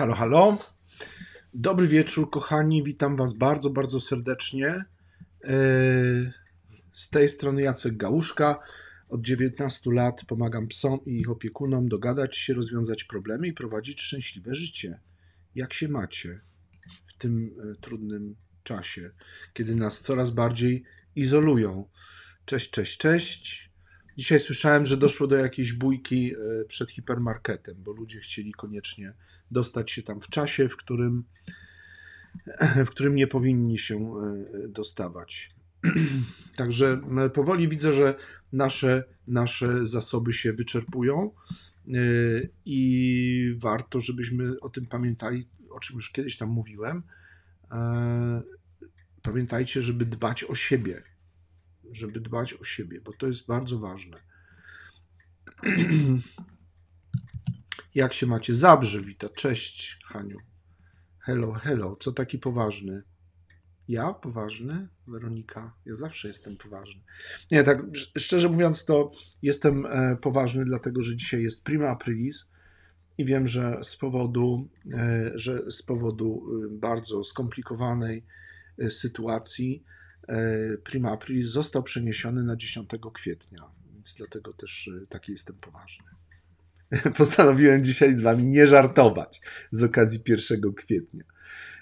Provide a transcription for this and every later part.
Halo, halo. Dobry wieczór, kochani. Witam Was bardzo, bardzo serdecznie. E, z tej strony Jacek Gałuszka. Od 19 lat pomagam psom i ich opiekunom dogadać się, rozwiązać problemy i prowadzić szczęśliwe życie. Jak się macie w tym e, trudnym czasie, kiedy nas coraz bardziej izolują? Cześć, cześć, cześć. Dzisiaj słyszałem, że doszło do jakiejś bójki e, przed hipermarketem, bo ludzie chcieli koniecznie dostać się tam w czasie, w którym, w którym nie powinni się e, dostawać. Także no, powoli widzę, że nasze, nasze zasoby się wyczerpują e, i warto, żebyśmy o tym pamiętali, o czym już kiedyś tam mówiłem. Pamiętajcie, żeby dbać o siebie, żeby dbać o siebie, bo to jest bardzo ważne. Jak się macie? Zabrze wita. Cześć, Haniu. Hello, hello. Co taki poważny? Ja? Poważny? Weronika? Ja zawsze jestem poważny. Nie, tak szczerze mówiąc to jestem e, poważny, dlatego że dzisiaj jest prima aprilis i wiem, że z powodu, e, że z powodu y, bardzo skomplikowanej e, sytuacji E, prima aprilis został przeniesiony na 10 kwietnia, więc dlatego też e, taki jestem poważny. Postanowiłem dzisiaj z wami nie żartować z okazji 1 kwietnia.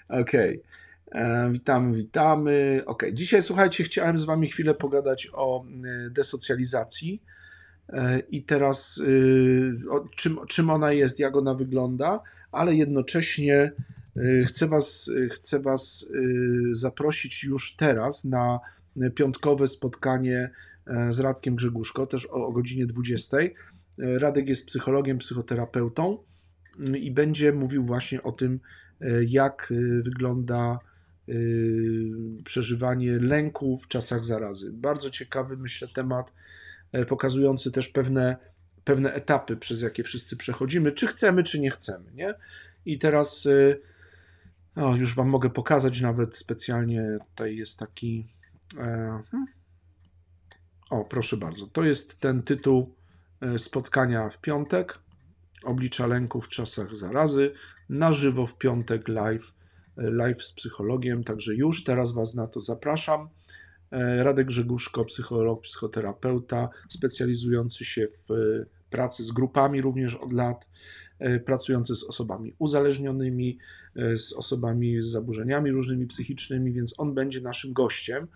Okej. Okay. E, witamy, witamy. Ok, dzisiaj słuchajcie, chciałem z Wami chwilę pogadać o desocjalizacji E, i teraz y, czym, czym ona jest, jak ona wygląda, ale jednocześnie y, chcę Was, chcę was y, zaprosić już teraz na piątkowe spotkanie e, z Radkiem Grzegórzko, też o, o godzinie 20. E, Radek jest psychologiem, psychoterapeutą mm, i będzie mówił właśnie o tym, jak wygląda przeżywanie lęku w czasach zarazy. Bardzo ciekawy, myślę, temat E, pokazujący też pewne, pewne etapy, przez jakie wszyscy przechodzimy, czy chcemy, czy nie chcemy. Nie? I teraz e, o, już Wam mogę pokazać nawet specjalnie. Tutaj jest taki. E, hmm. O, proszę bardzo. To jest ten tytuł spotkania w piątek. Oblicza lęku w czasach zarazy. Na żywo w piątek live, live z psychologiem. Także już teraz Was na to zapraszam. E, Radek Grzeguszko, psycholog, psychoterapeuta, specjalizujący się w e, pracy z grupami również od lat, e, pracujący z osobami uzależnionymi, z osobami z zaburzeniami różnymi psychicznymi, więc on będzie naszym gościem.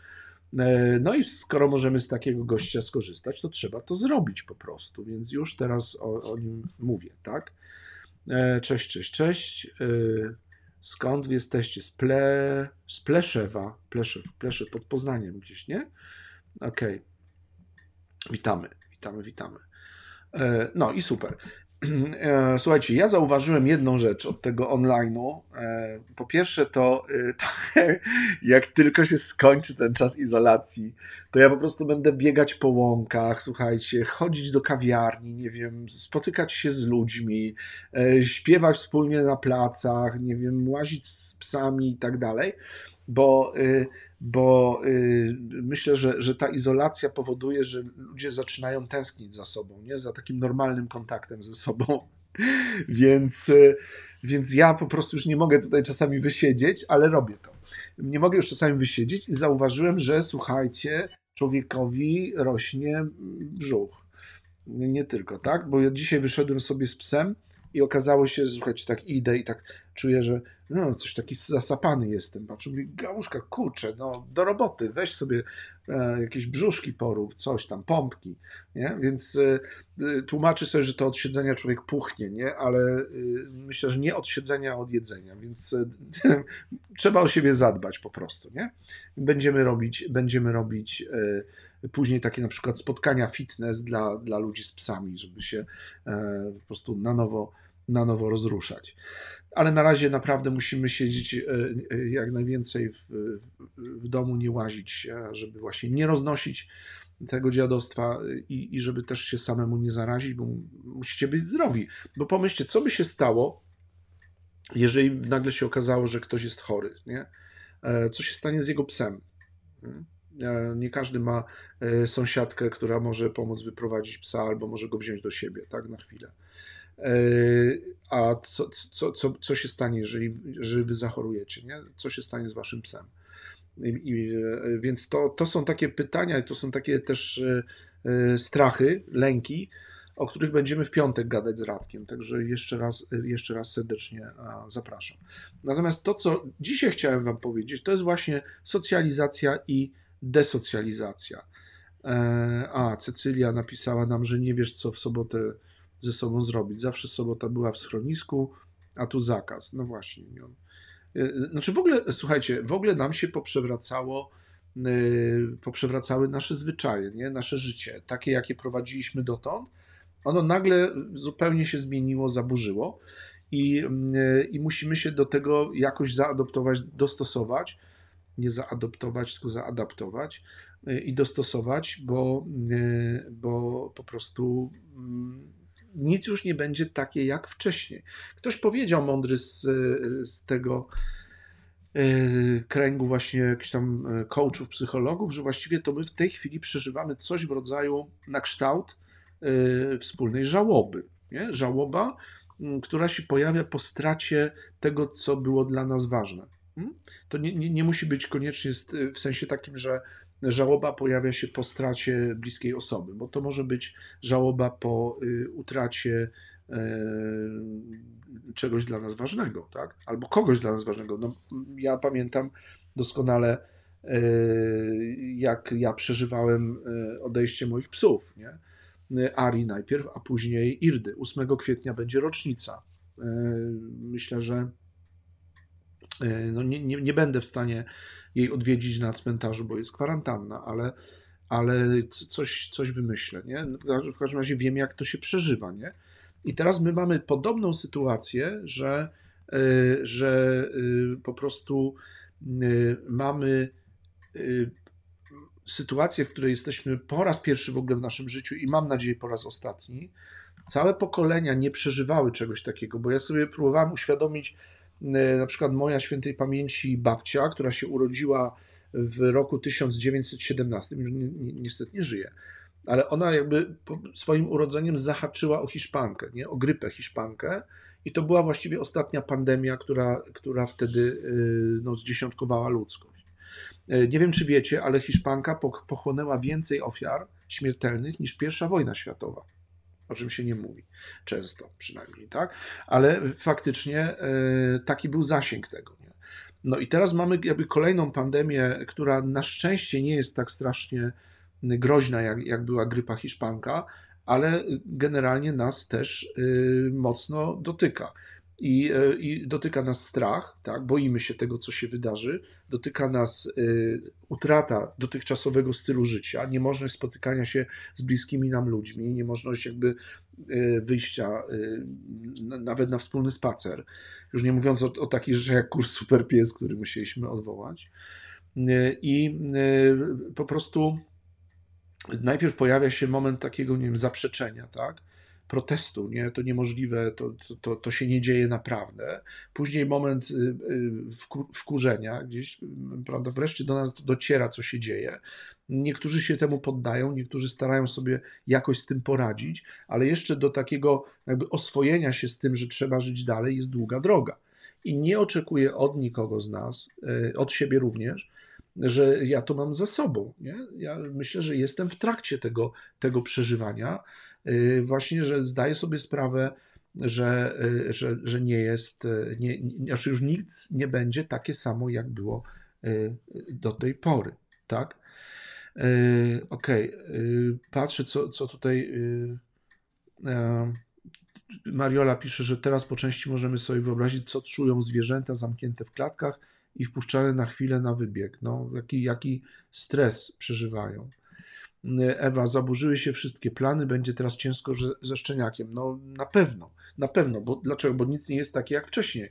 No i skoro możemy z takiego gościa skorzystać, to trzeba to zrobić po prostu, więc już teraz o, o nim mówię, tak? Cześć, cześć, cześć. Skąd jesteście? Z, Ple... z Pleszewa. Pleszew, Pleszew pod Poznaniem gdzieś, nie? Okej. Okay. Witamy, witamy, witamy. E, no i super. E, słuchajcie, ja zauważyłem jedną rzecz od tego online'u. E, po pierwsze, to, e, to, jak tylko się skończy ten czas izolacji, to ja po prostu będę biegać po łąkach, słuchajcie, chodzić do kawiarni, nie wiem, spotykać się z ludźmi, śpiewać wspólnie na placach, nie wiem, łazić z psami i tak dalej, bo bo y, myślę, że, że ta izolacja powoduje, że ludzie zaczynają tęsknić za sobą, nie? za takim normalnym kontaktem ze sobą. Więc, y, więc ja po prostu już nie mogę tutaj czasami wysiedzieć, ale robię to. Nie mogę już czasami wysiedzieć i zauważyłem, że słuchajcie, człowiekowi rośnie brzuch. Nie, tylko, tak? Bo ja dzisiaj wyszedłem sobie z psem i okazało się, że słuchajcie, tak idę i tak czuję, że no coś taki zasapany jestem, patrzę, mówię, gałuszka, kurczę, no do roboty, weź sobie e, jakieś brzuszki porób, coś tam, pompki, nie? Więc e, e tłumaczy sobie, że to od siedzenia człowiek puchnie, nie? Ale e, myślę, że nie od siedzenia, od jedzenia, więc e, trzeba o siebie zadbać po prostu, nie? Będziemy robić, będziemy robić e, później takie na przykład spotkania fitness dla, dla ludzi z psami, żeby się po prostu na nowo na nowo rozruszać. Ale na razie naprawdę musimy siedzieć e, e, jak najwięcej w, w domu, nie łazić, żeby właśnie nie roznosić tego dziadostwa i, i żeby też się samemu nie zarazić, bo musicie być zdrowi. Bo pomyślcie, co by się stało, jeżeli nagle się okazało, że ktoś jest chory, nie? E, co się stanie z jego psem? Nie każdy ma sąsiadkę, która może pomóc wyprowadzić psa albo może go wziąć do siebie, tak, na chwilę. E, a co, co, co, co się stanie, jeżeli, jeżeli wy zachorujecie, nie? co się stanie z waszym psem. I, i, e, więc to, to są takie pytania, to są takie też e, strachy, lęki, o których będziemy w piątek gadać z Radkiem, także jeszcze raz, jeszcze raz serdecznie zapraszam. Natomiast to, co dzisiaj chciałem Wam powiedzieć, to jest właśnie socjalizacja i desocjalizacja. A, Cecylia napisała nam, że nie wiesz, co w sobotę ze sobą zrobić. Zawsze sobota była w schronisku, a tu zakaz. No właśnie. E, znaczy w ogóle, słuchajcie, w ogóle nam się poprzewracało e, poprzewracały nasze zwyczaje, nie? nasze życie, takie jakie prowadziliśmy dotąd, ono nagle zupełnie się zmieniło, zaburzyło i, mm, e, i musimy się do tego jakoś zaadoptować, dostosować, nie zaadoptować, tylko zaadaptować i dostosować, bo, mm, bo po prostu mm, nic już nie będzie takie jak wcześniej. Ktoś powiedział mądry z, z tego e, kręgu właśnie jakichś tam e, coachów, psychologów, że właściwie to my w tej chwili przeżywamy coś w rodzaju na kształt e, wspólnej żałoby. Nie? Żałoba, która się pojawia po stracie tego, co było dla nas ważne. Hm? To nie, nie, nie musi być koniecznie w sensie takim, że żałoba pojawia się po stracie bliskiej osoby, bo to może być żałoba po y, utracie e, czegoś dla nas ważnego, tak? albo kogoś dla nas ważnego. No, ja pamiętam doskonale, e, jak ja przeżywałem e, odejście moich psów. Nie? Ari najpierw, a później Irdy. 8 kwietnia będzie rocznica. Myślę, że no nie, nie, nie będę w stanie jej odwiedzić na cmentarzu, bo jest kwarantanna, ale, ale coś, coś wymyślę, nie? W każdym razie wiem, jak to się przeżywa, nie? I teraz my mamy podobną sytuację, że, e, że e, po prostu e, mamy sytuację, w której jesteśmy po raz pierwszy w ogóle w naszym życiu i mam nadzieję po raz ostatni. Całe pokolenia nie przeżywały czegoś takiego, bo ja sobie próbowałem uświadomić, Y, na przykład moja świętej pamięci babcia, która się urodziła w roku 1917, już ni ni niestety nie żyje, ale ona jakby swoim urodzeniem zahaczyła o Hiszpankę, nie? o grypę Hiszpankę i to była właściwie ostatnia pandemia, która, która wtedy y, no, zdziesiątkowała ludzkość. Y, nie wiem, czy wiecie, ale Hiszpanka pochłonęła więcej ofiar śmiertelnych niż pierwsza wojna światowa o czym się nie mówi, często przynajmniej, tak? Ale faktycznie e, taki był zasięg tego. Nie? No i teraz mamy jakby kolejną pandemię, która na szczęście nie jest tak strasznie groźna, jak, jak była grypa hiszpanka, ale generalnie nas też e, mocno dotyka i, e, i dotyka nas strach, tak? boimy się tego, co się wydarzy, dotyka nas y, utrata dotychczasowego stylu życia, niemożność spotykania się z bliskimi nam ludźmi, niemożność jakby y, wyjścia y, nawet na wspólny spacer. Już nie mówiąc o, o takich rzeczach jak kurs Super Pies, który musieliśmy odwołać. I po prostu najpierw pojawia się moment takiego, nie wiem, zaprzeczenia, tak? protestu, nie? to niemożliwe, to, to, to się nie dzieje naprawdę. Później moment y, y, wkurzenia, gdzieś prawda, wreszcie do nas dociera, co się dzieje. Niektórzy się temu poddają, niektórzy starają sobie jakoś z tym poradzić, ale jeszcze do takiego jakby oswojenia się z tym, że trzeba żyć dalej, jest długa droga. I nie oczekuję od nikogo z nas, y, od siebie również, że ja to mam za sobą. Nie? Ja myślę, że jestem w trakcie tego, tego przeżywania Y, właśnie, że zdaje sobie sprawę, że, y, że, że nie jest, y, nie, znaczy już nic nie będzie takie samo, jak było do tej pory, tak? Okej, okay. patrzę, co, co tutaj Mariola pisze, że teraz po części możemy sobie wyobrazić, co czują zwierzęta zamknięte w klatkach i wpuszczane na chwilę na wybieg, no, jaki, jaki stres przeżywają. Ewa, zaburzyły się wszystkie plany, będzie teraz ciężko ze, szczeniakiem. No na pewno, na pewno, bo dlaczego? Bo nic nie jest takie jak wcześniej.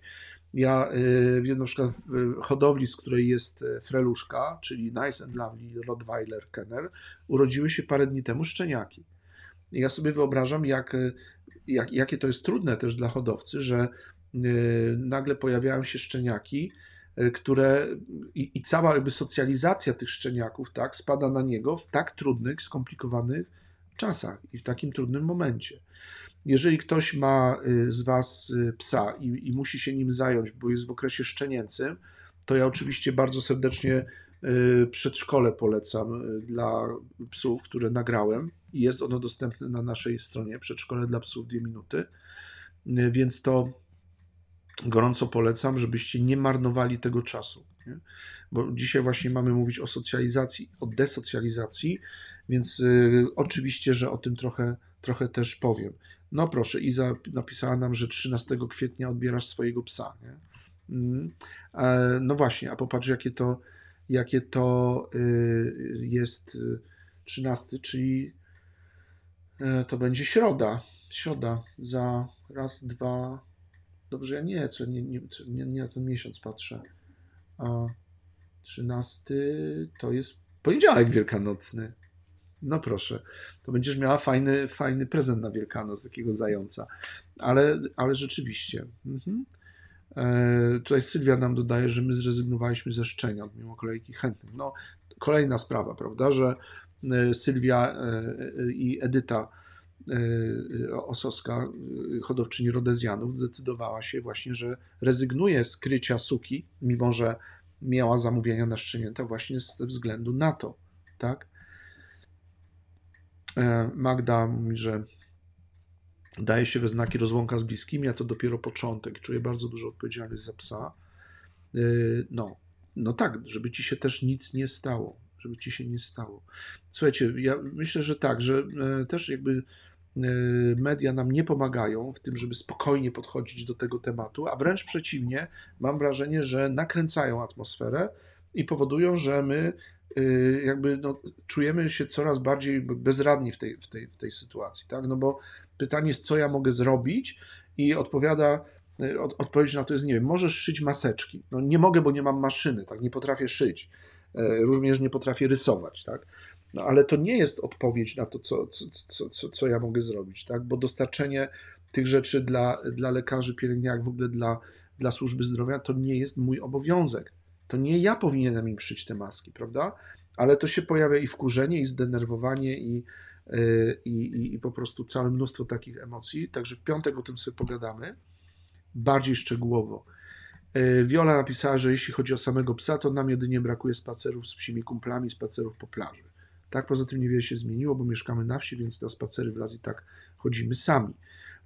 Ja y, wiem na przykład w y, hodowli, z której jest y, freluszka, czyli Nice and Lovely Rottweiler Kennel, urodziły się parę dni temu szczeniaki. Ja sobie wyobrażam, jak, jak, jakie to jest trudne też dla hodowcy, że nagle pojawiają się szczeniaki, E, które i, i, cała jakby socjalizacja tych szczeniaków tak, spada na niego w tak trudnych, skomplikowanych czasach i w takim trudnym momencie. Jeżeli ktoś ma y, z Was y, psa i, i musi się nim zająć, bo jest w okresie szczenięcym, to ja oczywiście bardzo serdecznie y, przedszkole polecam dla psów, które nagrałem. Jest ono dostępne na naszej stronie przedszkole dla psów 2 minuty. Więc to gorąco polecam, żebyście nie marnowali tego czasu. Nie? Bo dzisiaj właśnie mamy mówić o socjalizacji, o desocjalizacji, więc y, oczywiście, że o tym trochę, trochę też powiem. No proszę, Iza napisała nam, że 13 kwietnia odbierasz swojego psa. Nie? Mm. E, no właśnie, a popatrz, jakie to, jakie to y, jest 13, y, czyli y, to będzie środa. Środa za raz, dwa, Dobrze, ja nie, co nie, nie, co nie, nie na ten miesiąc patrzę. A 13 to jest poniedziałek wielkanocny. No proszę, to będziesz miała fajny, fajny prezent na Wielkanoc, takiego zająca. Ale, ale rzeczywiście. Mhm. E, tutaj Sylwia nam dodaje, że my zrezygnowaliśmy ze szczeniąt mimo kolejki chętnych. No, kolejna sprawa, prawda, że e, Sylwia e, e, i Edyta E, e, Ososka, e, hodowczyni Rodezjanów, zdecydowała się właśnie, że rezygnuje z krycia suki, mimo że miała zamówienia na szczenięta właśnie ze względu na to, tak? Magda mówi, że daje się we znaki rozłąka z bliskimi, a to dopiero początek. Czuję bardzo dużo odpowiedzialności za psa. No, no tak, żeby ci się też nic nie stało, żeby ci się nie stało. Słuchajcie, ja myślę, że tak, że też jakby Y, media nam nie pomagają w tym, żeby spokojnie podchodzić do tego tematu, a wręcz przeciwnie, mam wrażenie, że nakręcają atmosferę i powodują, że my y, jakby no, czujemy się coraz bardziej bezradni w tej, w tej, w tej sytuacji, tak? No bo pytanie jest, co ja mogę zrobić i odpowiada y, od, odpowiedź na to jest, nie wiem, możesz szyć maseczki. No nie mogę, bo nie mam maszyny, tak, nie potrafię szyć. E, również nie potrafię rysować, tak. No ale to nie jest odpowiedź na to, co, co, co, co ja mogę zrobić, tak? Bo dostarczenie tych rzeczy dla, dla lekarzy, pielęgniarek, w ogóle dla, dla służby zdrowia, to nie jest mój obowiązek. To nie ja powinienem im szyć te maski, prawda? Ale to się pojawia i wkurzenie, i zdenerwowanie, i, y, i, i, i po prostu całe mnóstwo takich emocji. Także w piątek o tym sobie pogadamy bardziej szczegółowo. Wiola y, napisała, że jeśli chodzi o samego psa, to nam jedynie brakuje spacerów z psimi kumplami, spacerów po plaży. Tak, poza tym niewiele się zmieniło, bo mieszkamy na wsi, więc na spacery w las i tak chodzimy sami.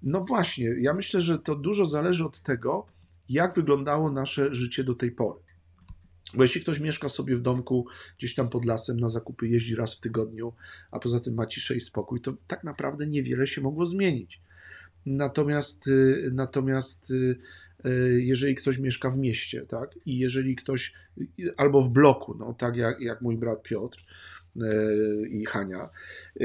No właśnie, ja myślę, że to dużo zależy od tego, jak wyglądało nasze życie do tej pory. Bo jeśli ktoś mieszka sobie w domku gdzieś tam pod lasem, na zakupy jeździ raz w tygodniu, a poza tym ma ciszę i spokój, to tak naprawdę niewiele się mogło zmienić. Natomiast, y, natomiast y, y, jeżeli ktoś mieszka w mieście, tak, i jeżeli ktoś, albo w bloku, no tak jak, jak mój brat Piotr, E, i Hania, e,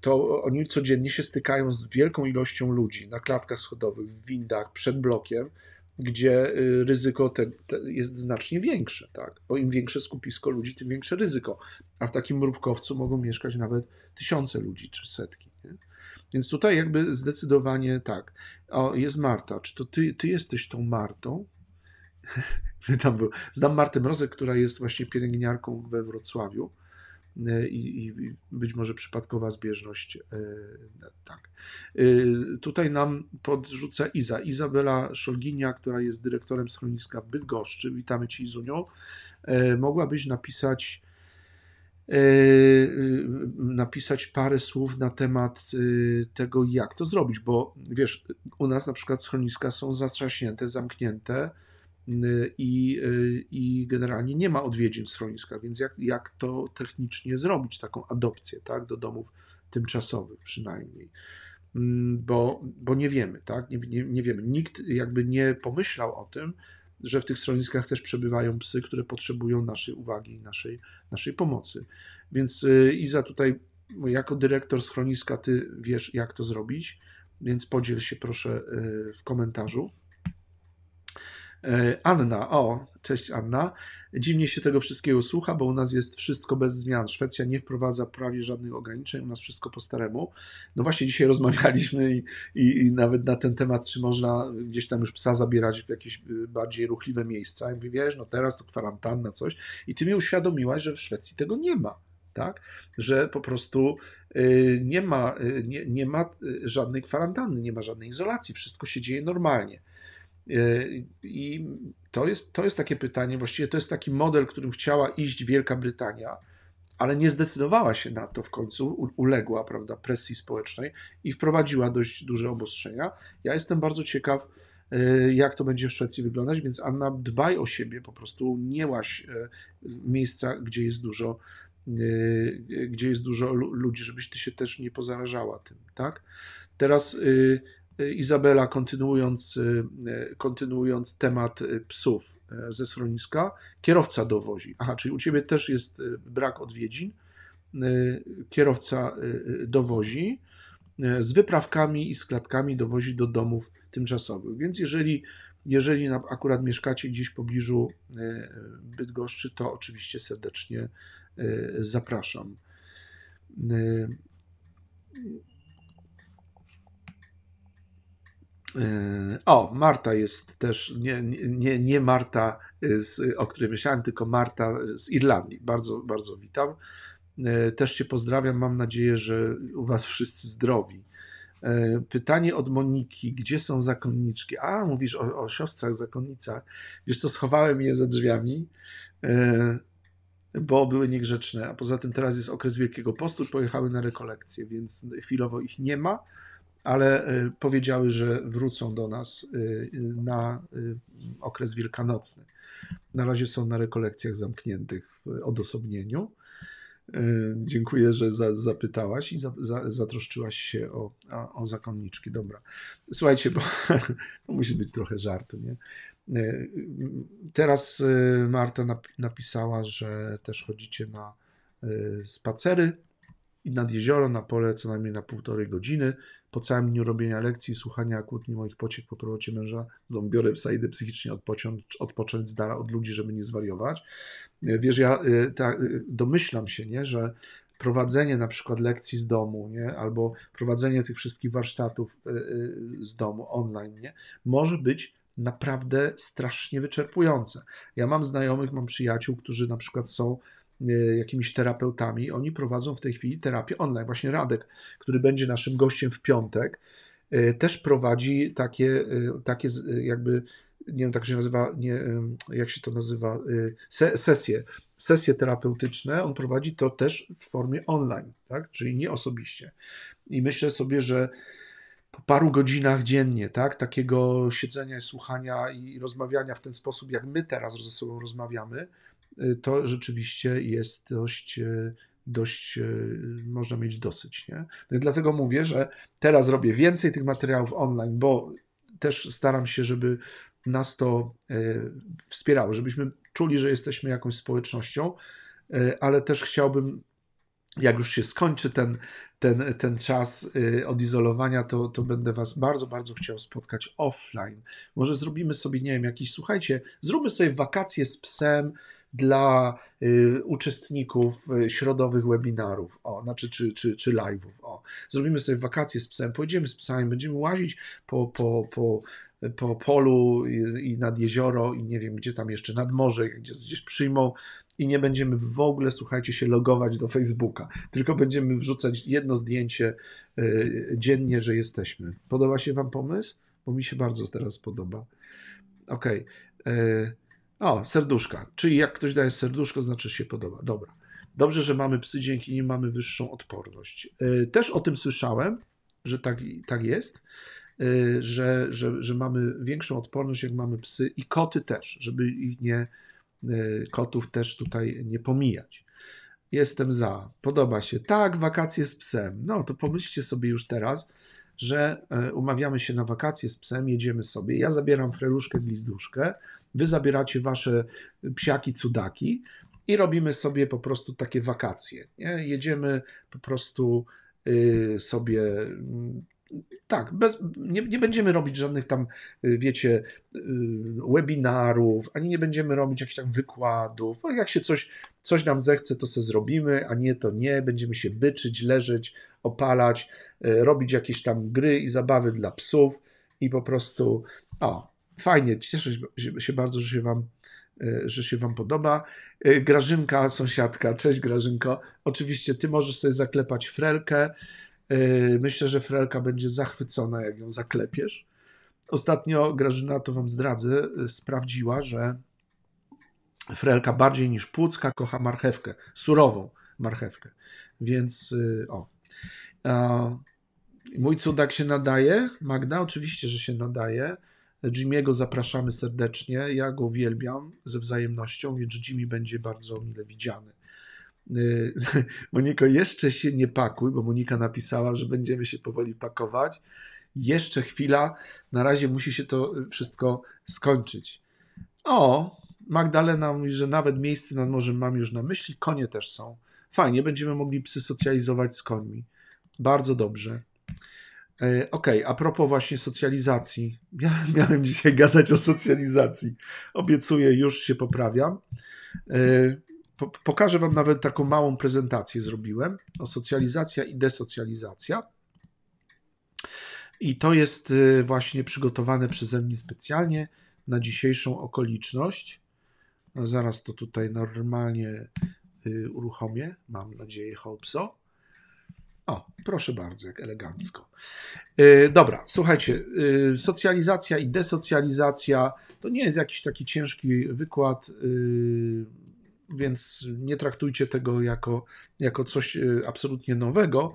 to oni codziennie się stykają z wielką ilością ludzi na klatkach schodowych, w windach, przed blokiem, gdzie e, ryzyko te, te jest znacznie większe, tak? bo im większe skupisko ludzi, tym większe ryzyko, a w takim mrówkowcu mogą mieszkać nawet tysiące ludzi czy setki. Nie? Więc tutaj jakby zdecydowanie tak. O, jest Marta. Czy to ty, ty jesteś tą Martą? Tam był. Znam Martę Mrozek, która jest właśnie pielęgniarką we Wrocławiu E, i, i być może przypadkowa zbieżność. E, tak. E, tutaj nam podrzuca Iza, Izabela Szolginia, która jest dyrektorem schroniska w Bydgoszczy. Witamy cię, Izuniu. Mogłabyś napisać napisać parę słów na temat tego, jak to zrobić, bo wiesz, u nas na przykład schroniska są zatrzaśnięte, zamknięte, Y, i, y, i generalnie nie ma odwiedzin w schroniskach, więc jak, jak to technicznie zrobić, taką adopcję, tak, do domów tymczasowych przynajmniej mm, bo, bo nie wiemy, tak? Nie, nie, nie, wiemy. Nikt jakby nie pomyślał o tym, że w tych schroniskach też przebywają psy, które potrzebują naszej uwagi i naszej, naszej pomocy. Więc y, Iza tutaj, jako dyrektor schroniska, ty wiesz, jak to zrobić, więc podziel się proszę w komentarzu. E, Anna, o, cześć Anna. Dziwnie się tego wszystkiego słucha, bo u nas jest wszystko bez zmian. Szwecja nie wprowadza prawie żadnych ograniczeń, u nas wszystko po staremu. No właśnie dzisiaj rozmawialiśmy i, i, i nawet na ten temat, czy można gdzieś tam już psa zabierać w jakieś y, bardziej ruchliwe miejsca. I mówię, wiesz, no teraz to kwarantanna, coś. I ty mi uświadomiłaś, że w Szwecji tego nie ma. Tak? Że po prostu y, nie ma, y, nie, nie ma żadnej kwarantanny, nie ma żadnej izolacji, wszystko się dzieje normalnie. E, I to jest, to jest takie pytanie, właściwie to jest taki model, którym chciała iść Wielka Brytania, ale nie zdecydowała się na to w końcu, uległa prawda, presji społecznej i wprowadziła dość duże obostrzenia. Ja jestem bardzo ciekaw, e, jak to będzie w Szwecji wyglądać, więc Anna, dbaj o siebie, po prostu nie łaś e, miejsca, gdzie jest dużo gdzie jest dużo ludzi, żebyś ty się też nie pozarażała tym, tak? Teraz y, Y, Izabela, kontynuując, y, y, kontynuując temat psów ze schroniska, kierowca dowozi. Aha, czyli u ciebie też jest brak odwiedzin. Kierowca dowozi z wyprawkami i z klatkami dowozi do domów tymczasowych. Więc jeżeli, jeżeli akurat mieszkacie gdzieś w pobliżu Bydgoszczy, to oczywiście serdecznie zapraszam. E, o, Marta jest też, nie, nie, nie Marta, e, z, o której myślałem, tylko Marta z Irlandii. Bardzo, bardzo witam. E, też Cię pozdrawiam. Mam nadzieję, że u Was wszyscy zdrowi. Pytanie od Moniki, gdzie są zakonniczki? A, mówisz o, o siostrach zakonnicach. Wiesz co, schowałem je za drzwiami, bo były niegrzeczne, a poza tym teraz jest okres Wielkiego Postu, pojechały na rekolekcje, więc chwilowo ich nie ma ale y, powiedziały, że wrócą do nas y, y, na okres wielkanocny. Na razie są na rekolekcjach zamkniętych w odosobnieniu. Dziękuję, że za, zapytałaś i za, za, zatroszczyłaś się o, o, o, zakonniczki. Dobra. Słuchajcie, bo to musi być trochę żartu, nie? Teraz Marta napisała, że też chodzicie na spacery nad jezioro, na pole co najmniej na półtorej godziny po całym dniu robienia lekcji słuchania kłótni moich pociech po powrocie męża, biorę psa, idę psychicznie odpocząć, odpocząć z dala od ludzi, żeby nie zwariować. Wiesz, ja y, ta, y, domyślam się, nie, że prowadzenie na przykład lekcji z domu, nie? albo prowadzenie tych wszystkich warsztatów y, z domu online, nie? może być naprawdę strasznie wyczerpujące. Ja mam znajomych, mam przyjaciół, którzy na przykład są E, jakimiś terapeutami. Oni prowadzą w tej chwili terapię online. Właśnie Radek, który będzie naszym gościem w piątek, e, też prowadzi takie, e, takie jakby, nie wiem, tak się nazywa, nie, jak się to nazywa, se, sesje, sesje terapeutyczne. On prowadzi to też w formie online, tak? czyli nie osobiście. I myślę sobie, że po paru godzinach dziennie, tak, takiego siedzenia, słuchania i rozmawiania w ten sposób, jak my teraz ze sobą rozmawiamy, Y, to rzeczywiście jest dość, y, dość y, można mieć dosyć. Nie? No dlatego mówię, że teraz robię więcej tych materiałów online, bo też staram się, żeby nas to wspierało, żebyśmy czuli, że jesteśmy jakąś społecznością, ale też chciałbym, jak już się skończy ten, ten, ten czas odizolowania, to, to będę Was bardzo, bardzo chciał spotkać offline. Może zrobimy sobie, nie wiem, jakiś, słuchajcie, zróbmy sobie wakacje z psem, dla y, uczestników y, środowych webinarów, o, znaczy, czy, czy, czy live'ów. O. Zrobimy sobie wakacje z psem, pojedziemy z psami, będziemy łazić po, po, po, po polu i, i nad jezioro i nie wiem, gdzie tam jeszcze, nad morze, gdzie gdzieś przyjmą i nie będziemy w ogóle, słuchajcie, się logować do Facebooka, tylko będziemy wrzucać jedno zdjęcie y, dziennie, że jesteśmy. Podoba się Wam pomysł? Bo mi się bardzo teraz podoba. Okej. Okay. Y, o, serduszka. Czyli jak ktoś daje serduszko, znaczy się podoba. Dobra. Dobrze, że mamy psy, dzięki nim mamy wyższą odporność. Y, też o tym słyszałem, że tak, tak jest, y, że, że, że mamy większą odporność, jak mamy psy i koty też, żeby ich nie, y, kotów też tutaj nie pomijać. Jestem za. Podoba się. Tak, wakacje z psem. No to pomyślcie sobie już teraz, że umawiamy się na wakacje z psem, jedziemy sobie. Ja zabieram freluszkę, blizduszkę wy zabieracie wasze psiaki, cudaki i robimy sobie po prostu takie wakacje. Nie? Jedziemy po prostu y, sobie mm, tak, bez, nie, nie, będziemy robić żadnych tam, y, wiecie, y, webinarów, ani nie będziemy robić jakichś tam wykładów. Jak się coś, coś nam zechce, to se zrobimy, a nie to nie. Będziemy się byczyć, leżeć, opalać, robić jakieś tam gry i zabawy dla psów i po prostu, o, Fajnie, cieszę się bardzo, że się Wam, e, że się wam podoba. E, Grażynka, sąsiadka, cześć Grażynko. Oczywiście Ty możesz sobie zaklepać frelkę. E, myślę, że frelka będzie zachwycona, jak ją zaklepiesz. Ostatnio Grażyna, to Wam zdradzę, sprawdziła, że frelka bardziej niż płucka kocha marchewkę, surową marchewkę. Więc o. Mój cudak się nadaje. Magda, oczywiście, że się nadaje. Jimiego zapraszamy serdecznie. Ja go uwielbiam ze wzajemnością, więc Jimmy będzie bardzo mile widziany. Y, Moniko, jeszcze się nie pakuj, bo Monika napisała, że będziemy się powoli pakować. Jeszcze chwila, na razie musi się to y, wszystko skończyć. O, Magdalena mówi, że nawet miejsce nad morzem mam już na myśli, konie też są. Fajnie, będziemy mogli psy socjalizować z końmi. Bardzo dobrze. E, okej, okay, a propos właśnie socjalizacji. Ja miałem dzisiaj gadać o socjalizacji. Obiecuję, już się poprawiam. E, pokażę Wam nawet taką małą prezentację zrobiłem o socjalizacja i desocjalizacja. I to jest e, właśnie przygotowane przeze mnie specjalnie na dzisiejszą okoliczność. Zaraz to tutaj normalnie uruchomię, mam nadzieję, hope so. O, proszę bardzo, jak elegancko. E, dobra, słuchajcie, e, socjalizacja i desocjalizacja to nie jest jakiś taki ciężki wykład, e, więc nie traktujcie tego jako, jako coś absolutnie nowego.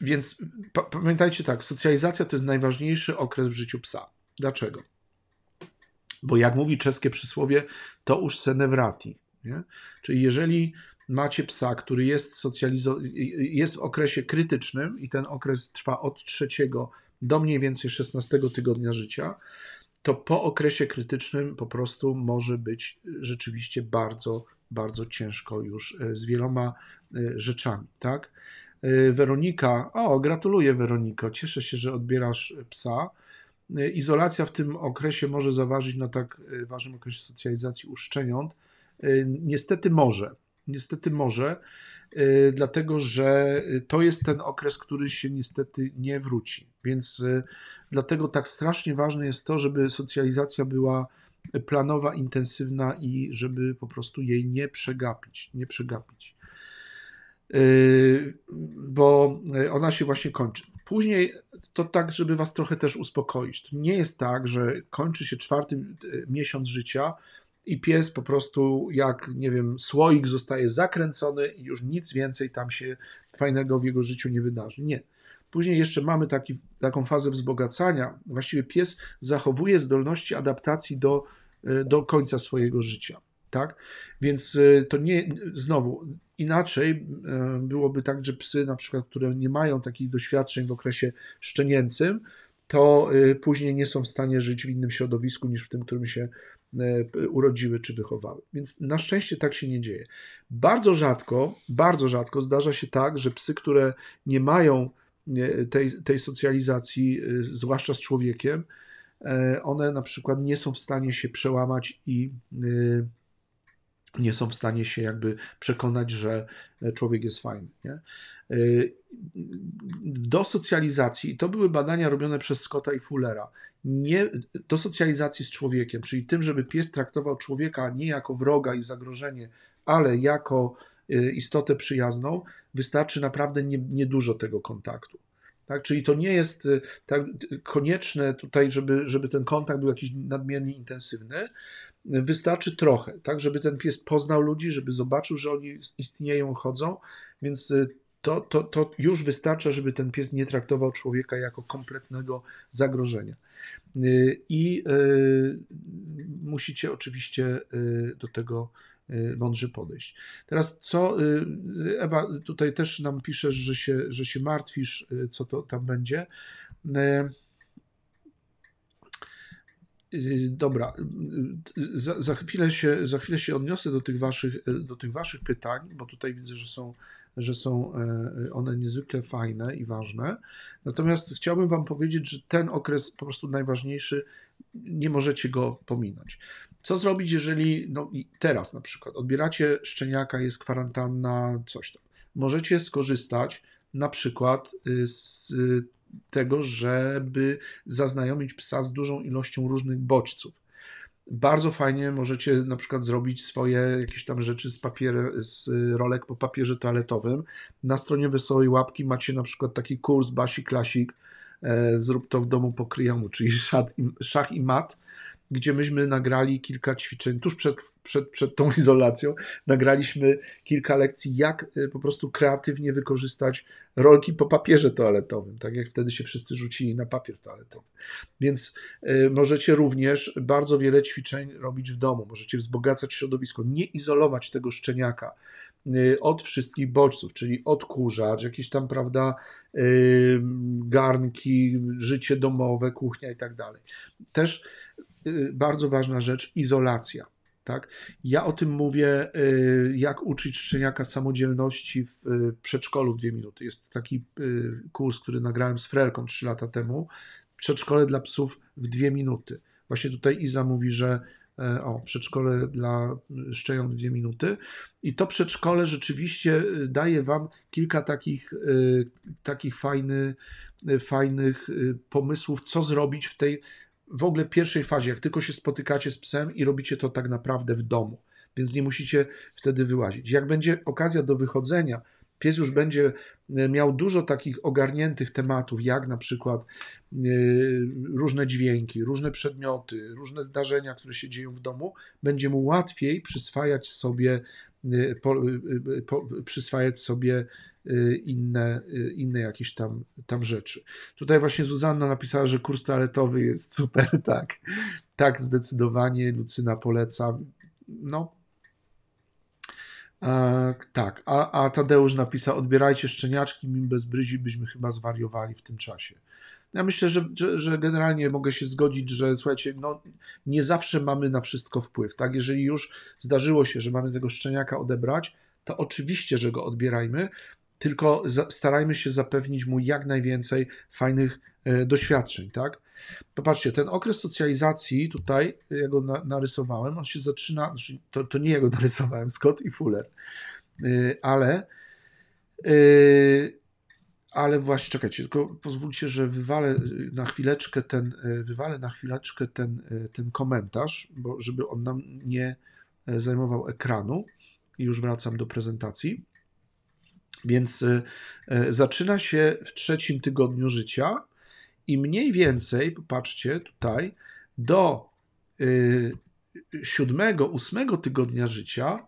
Więc pamiętajcie tak, socjalizacja to jest najważniejszy okres w życiu psa. Dlaczego? Bo jak mówi czeskie przysłowie, to już se nevrati. Czyli jeżeli macie psa, który jest, socjalizo- jest w okresie krytycznym i ten okres trwa od trzeciego do mniej więcej 16 tygodnia życia, to po okresie krytycznym po prostu może być y, rzeczywiście bardzo, bardzo ciężko już y, z wieloma y, rzeczami, tak? Weronika, o, gratuluję Weroniko, cieszę się, że odbierasz psa. Izolacja w tym okresie może zaważyć na tak ważnym okresie socjalizacji uszczeniąt. Niestety może. Niestety może, y, dlatego że y, to jest ten okres, który się niestety nie wróci. Więc y, dlatego tak strasznie ważne jest to, żeby socjalizacja była planowa, intensywna i żeby po prostu jej nie przegapić, nie przegapić. Bo ona się właśnie kończy. Później to tak, żeby was trochę też uspokoić. To nie jest tak, że kończy się czwarty miesiąc życia, i pies po prostu jak, nie wiem, słoik zostaje zakręcony i już nic więcej tam się fajnego w jego życiu nie wydarzy. Nie. Później jeszcze mamy taki, taką fazę wzbogacania. Właściwie pies zachowuje zdolności adaptacji do, y, do końca swojego życia. Tak? Więc y, to nie, znowu, inaczej y, byłoby tak, że psy na przykład, które nie mają takich doświadczeń w okresie szczenięcym, to później nie są w stanie żyć w innym środowisku niż w tym, którym się E, urodziły czy wychowały. Więc na szczęście tak się nie dzieje. Bardzo rzadko, bardzo rzadko zdarza się tak, że psy, które nie mają e, tej, tej socjalizacji, e, zwłaszcza z człowiekiem, one na przykład nie są w stanie się przełamać i nie są w stanie się jakby przekonać, że e, człowiek jest fajny. Nie? E, do socjalizacji, i to były badania robione przez Scotta i Fullera, nie, do socjalizacji z człowiekiem, czyli tym, żeby pies traktował człowieka nie jako wroga i zagrożenie, ale jako e, istotę przyjazną, wystarczy naprawdę niedużo nie tego kontaktu. Tak? Czyli to nie jest tak konieczne tutaj, żeby, żeby ten kontakt był jakiś nadmiernie intensywny wystarczy trochę, tak, żeby ten pies poznał ludzi, żeby zobaczył, że oni istnieją, chodzą, więc y, to, to, to już wystarcza, żeby ten pies nie traktował człowieka jako kompletnego zagrożenia. Y, I y, musicie oczywiście do tego mądrze podejść. Teraz co, Ewa tutaj też nam piszesz, że się, że się martwisz, co to tam będzie. Y, dobra, y, y, za, za, chwilę się, za chwilę się odniosę do tych, waszych, do tych waszych pytań, bo tutaj widzę, że są, że są one niezwykle fajne i ważne. Natomiast chciałbym Wam powiedzieć, że ten okres po prostu najważniejszy, nie możecie go pominąć. Co zrobić, jeżeli no, teraz na przykład odbieracie szczeniaka, jest kwarantanna, coś tam. Możecie skorzystać na przykład z tego, żeby zaznajomić psa z dużą ilością różnych bodźców. Bardzo fajnie możecie na przykład zrobić swoje jakieś tam rzeczy z, papieru, z rolek po papierze toaletowym. Na stronie Wesołej Łapki macie na przykład taki kurs Basi Klasik, e, zrób to w domu po kryjomu, czyli szach i, szach i mat gdzie myśmy nagrali kilka ćwiczeń, tuż przed, przed, przed tą izolacją, nagraliśmy kilka lekcji, jak y, po prostu kreatywnie wykorzystać rolki po papierze toaletowym, tak jak wtedy się wszyscy rzucili na papier toaletowy. Więc y, możecie również bardzo wiele ćwiczeń robić w domu, możecie wzbogacać środowisko, nie izolować tego szczeniaka y, od wszystkich bodźców, czyli odkurzacz, jakieś tam, prawda, garnki, życie domowe, kuchnia i tak dalej. Też Y, bardzo ważna rzecz izolacja. Tak? Ja o tym mówię, y, jak uczyć szczeniaka samodzielności w y, przedszkolu w dwie minuty. Jest taki kurs, który nagrałem z Frelką trzy lata temu. Przedszkole dla psów w dwie minuty. Właśnie tutaj Iza mówi, że e, o, przedszkole dla szczeniąt dwie minuty. I to przedszkole rzeczywiście daje Wam kilka takich, takich fajny, fajnych pomysłów, co zrobić w tej w ogóle pierwszej fazie, jak tylko się spotykacie z psem i robicie to tak naprawdę w domu, więc nie musicie wtedy wyłazić. Jak będzie okazja do wychodzenia, pies już będzie e, miał dużo takich ogarniętych tematów, jak na przykład e, różne dźwięki, różne przedmioty, różne zdarzenia, które się dzieją w domu, będzie mu łatwiej przyswajać sobie Y, po, y, y, po, przyswajać sobie inne, inne jakieś tam, tam rzeczy. Tutaj właśnie Zuzanna napisała, że kurs toaletowy jest super, tak. Tak, zdecydowanie Lucyna poleca. No, tak, a, a Tadeusz napisał: Odbierajcie szczeniaczki, mimo bez bryzi byśmy chyba zwariowali w tym czasie. Ja myślę, że, że, że, generalnie mogę się zgodzić, że słuchajcie, no, nie zawsze mamy na wszystko wpływ. Tak? Jeżeli już zdarzyło się, że mamy tego szczeniaka odebrać, to oczywiście, że go odbierajmy, tylko starajmy się zapewnić mu jak najwięcej fajnych e, doświadczeń, tak? Popatrzcie, ten okres socjalizacji tutaj, ja go na, narysowałem, on się zaczyna, znaczy to, to nie ja go narysowałem, Scott i Fuller, e, ale e, ale właśnie, czekajcie, tylko pozwólcie, że y, y, wywalę na chwileczkę ten, wywalę na chwileczkę ten, ten komentarz, bo żeby on nam nie y, zajmował ekranu. I już wracam do prezentacji. Więc zaczyna się w trzecim tygodniu życia i mniej więcej, popatrzcie tutaj, do siódmego, ósmego tygodnia życia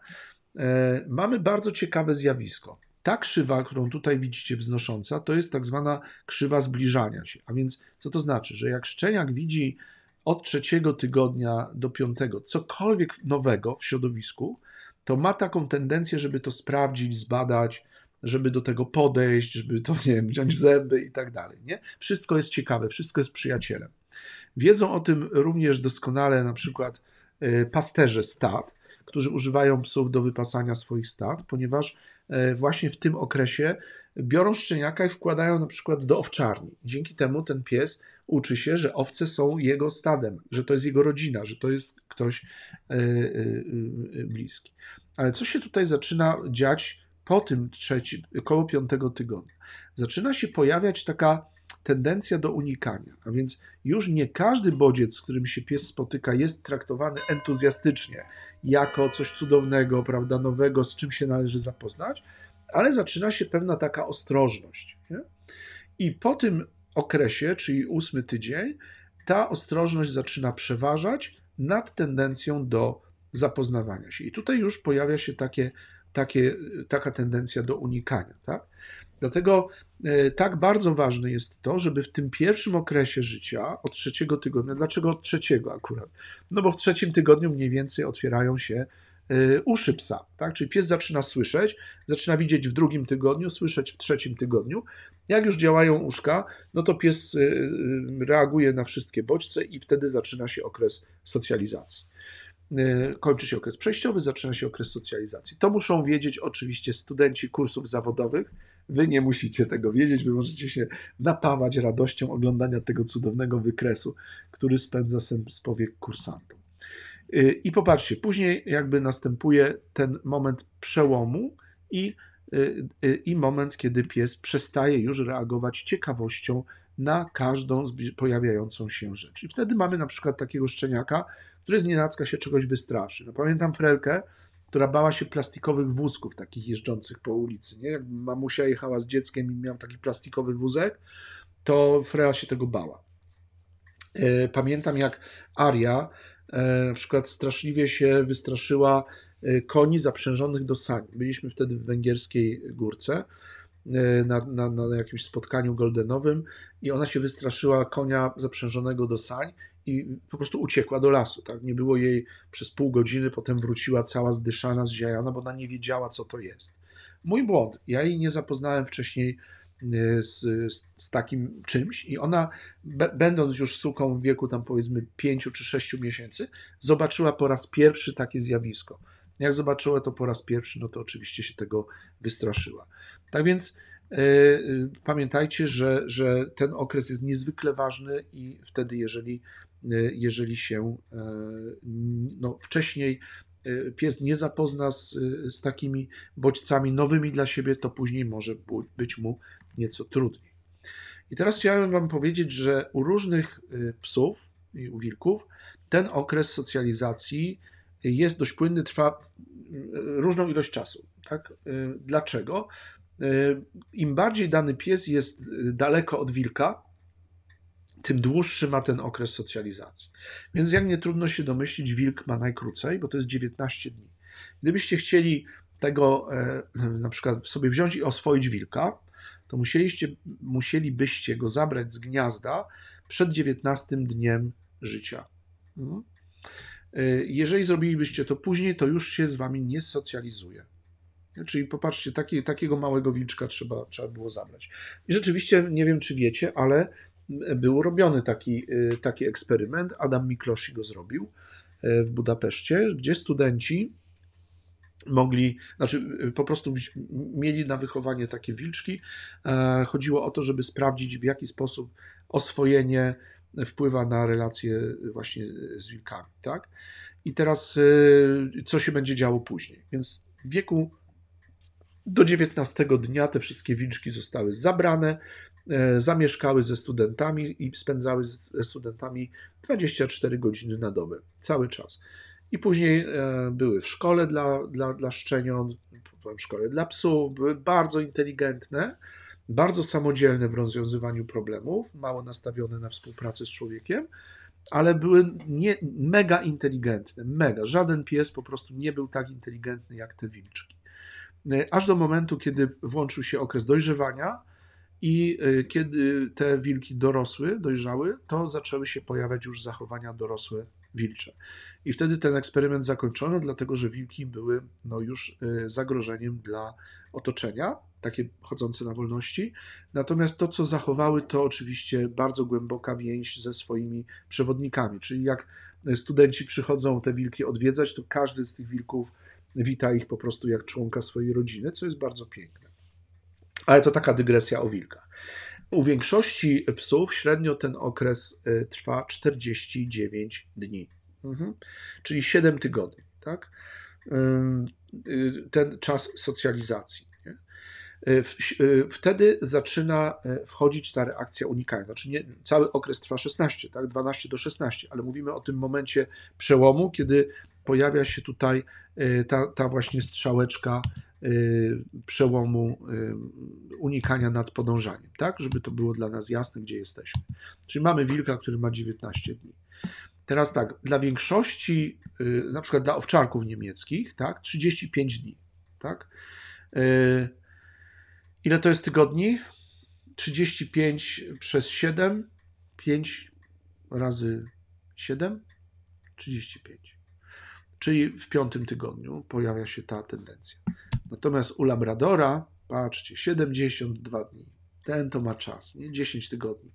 e, mamy bardzo ciekawe zjawisko. Ta krzywa, którą tutaj widzicie wznosząca, to jest tak zwana krzywa zbliżania się. A więc co to znaczy? Że jak szczeniak widzi od trzeciego tygodnia do piątego cokolwiek nowego w środowisku, to ma taką tendencję, żeby to sprawdzić, zbadać, żeby do tego podejść, żeby to, nie wiem, wziąć w zęby i tak dalej, nie? Wszystko jest ciekawe, wszystko jest przyjacielem. Wiedzą o tym również doskonale na przykład y, pasterze stad, którzy używają psów do wypasania swoich stad, ponieważ e, właśnie w tym okresie biorą szczeniaka i wkładają na przykład do owczarni. Dzięki temu ten pies uczy się, że owce są jego stadem, że to jest jego rodzina, że to jest ktoś e, e, bliski. Ale co się tutaj zaczyna dziać po tym trzecim, koło piątego tygodnia? Zaczyna się pojawiać taka tendencja do unikania. A więc już nie każdy bodziec, z którym się pies spotyka, jest traktowany entuzjastycznie jako coś cudownego, prawda, nowego, z czym się należy zapoznać, ale zaczyna się pewna taka ostrożność. Nie? I po tym okresie, czyli ósmy tydzień, ta ostrożność zaczyna przeważać nad tendencją do zapoznawania się. I tutaj już pojawia się takie, takie, taka tendencja do unikania. Tak? Dlatego e, tak bardzo ważne jest to, żeby w tym pierwszym okresie życia, od trzeciego tygodnia, dlaczego od trzeciego akurat? No bo w trzecim tygodniu mniej więcej otwierają się e, uszy psa, tak? Czyli pies zaczyna słyszeć, zaczyna widzieć w drugim tygodniu, słyszeć w trzecim tygodniu. Jak już działają uszka, no to pies e, reaguje na wszystkie bodźce i wtedy zaczyna się okres socjalizacji. Kończy się okres przejściowy, zaczyna się okres socjalizacji. To muszą wiedzieć oczywiście studenci kursów zawodowych, Wy nie musicie tego wiedzieć, wy możecie się napawać radością oglądania tego cudownego wykresu, który spędza z powiek kursantom. Y, I popatrzcie, później jakby następuje ten moment przełomu i, y, y, i moment, kiedy pies przestaje już reagować ciekawością na każdą pojawiającą się rzecz. I wtedy mamy na przykład takiego szczeniaka, który z nienacka się czegoś wystraszy. No, pamiętam Frelkę, która bała się plastikowych wózków takich jeżdżących po ulicy. Nie? Jak mamusia jechała z dzieckiem i miał taki plastikowy wózek, to Freya się tego bała. E, pamiętam jak Aria e, na przykład straszliwie się wystraszyła e, koni zaprzężonych do sań. Byliśmy wtedy w węgierskiej górce na, na, na jakimś spotkaniu goldenowym i ona się wystraszyła konia zaprzężonego do sań i po prostu uciekła do lasu. Tak? Nie było jej przez pół godziny, potem wróciła cała zdyszana, zziajana, bo ona nie wiedziała, co to jest. Mój błąd. Ja jej nie zapoznałem wcześniej y, z, z, z takim czymś i ona, będąc już suką w wieku tam powiedzmy 5 czy 6 miesięcy, zobaczyła po raz pierwszy takie zjawisko. Jak zobaczyła to po raz pierwszy, no to oczywiście się tego wystraszyła. Tak więc y, y, pamiętajcie, że, że ten okres jest niezwykle ważny i wtedy, jeżeli Y, jeżeli się e, no, wcześniej e, pies nie zapozna z, z takimi bodźcami nowymi dla siebie, to później może być mu nieco trudniej. I teraz chciałem Wam powiedzieć, że u różnych y, psów i u wilków ten okres socjalizacji jest dość płynny, trwa y, różną ilość czasu. Tak? Dlaczego? Im bardziej dany pies jest daleko od wilka, tym dłuższy ma ten okres socjalizacji. Więc jak nie trudno się domyślić, wilk ma najkrócej, bo to jest 19 dni. Gdybyście chcieli tego e, na przykład sobie wziąć i oswoić wilka, to musieliście, musielibyście go zabrać z gniazda przed 19 dniem życia. Mhm. E, jeżeli zrobilibyście to później, to już się z wami nie socjalizuje. Czyli popatrzcie, taki, takiego małego wilczka trzeba, trzeba było zabrać. I rzeczywiście, nie wiem czy wiecie, ale był robiony taki, y, taki eksperyment. Adam Miklosi go zrobił y, w Budapeszcie, gdzie studenci mogli, znaczy y, po prostu mieli na wychowanie takie wilczki. E, chodziło o to, żeby sprawdzić, w jaki sposób oswojenie wpływa na relacje właśnie z wilkami, tak? I teraz co się będzie działo później? Więc w wieku do 19 dnia te wszystkie wilczki zostały zabrane, E, zamieszkały ze studentami i spędzały ze studentami 24 godziny na dobę, cały czas. I później e, były w szkole dla, dla, dla szczeniąt, w szkole dla psów, były bardzo inteligentne, bardzo samodzielne w rozwiązywaniu problemów, mało nastawione na współpracę z człowiekiem, ale były nie, mega inteligentne, mega. Żaden pies po prostu nie był tak inteligentny jak te wilczki. E, aż do momentu, kiedy włączył się okres dojrzewania, i e, kiedy te wilki dorosły, dojrzały, to zaczęły się pojawiać już zachowania dorosłe wilcze. I wtedy ten eksperyment zakończono, dlatego że wilki były no, już e, zagrożeniem dla otoczenia, takie chodzące na wolności. Natomiast to, co zachowały, to oczywiście bardzo głęboka więź ze swoimi przewodnikami. Czyli jak studenci przychodzą te wilki odwiedzać, to każdy z tych wilków wita ich po prostu jak członka swojej rodziny, co jest bardzo piękne. Ale to taka dygresja o wilka. U większości psów średnio ten okres y, trwa 49 dni, mhm. czyli 7 tygodni. Tak? Y, y, ten czas socjalizacji. Wtedy zaczyna wchodzić ta reakcja unikania. Znaczy nie, cały okres trwa 16, tak? 12 do 16, ale mówimy o tym momencie przełomu, kiedy pojawia się tutaj e, ta, ta właśnie strzałeczka e, przełomu e, unikania nad podążaniem, tak? Żeby to było dla nas jasne, gdzie jesteśmy. Czyli mamy wilka, który ma 19 dni. Teraz tak, dla większości, na przykład dla owczarków niemieckich, tak, 35 dni, tak? Ile to jest tygodni? 35 przez 7, 5 razy 7, 35. Czyli w piątym tygodniu pojawia się ta tendencja. Natomiast u Labradora, patrzcie, 72 dni. Ten to ma czas, nie? 10 tygodni.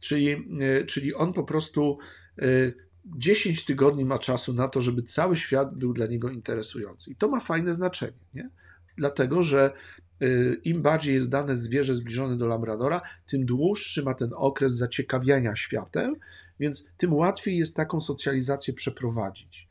Czyli, e, czyli on po prostu 10 e, tygodni ma czasu na to, żeby cały świat był dla niego interesujący. I to ma fajne znaczenie, nie? dlatego że e, im bardziej jest dane zwierzę zbliżone do labradora, tym dłuższy ma ten okres zaciekawiania światem, więc tym łatwiej jest taką socjalizację przeprowadzić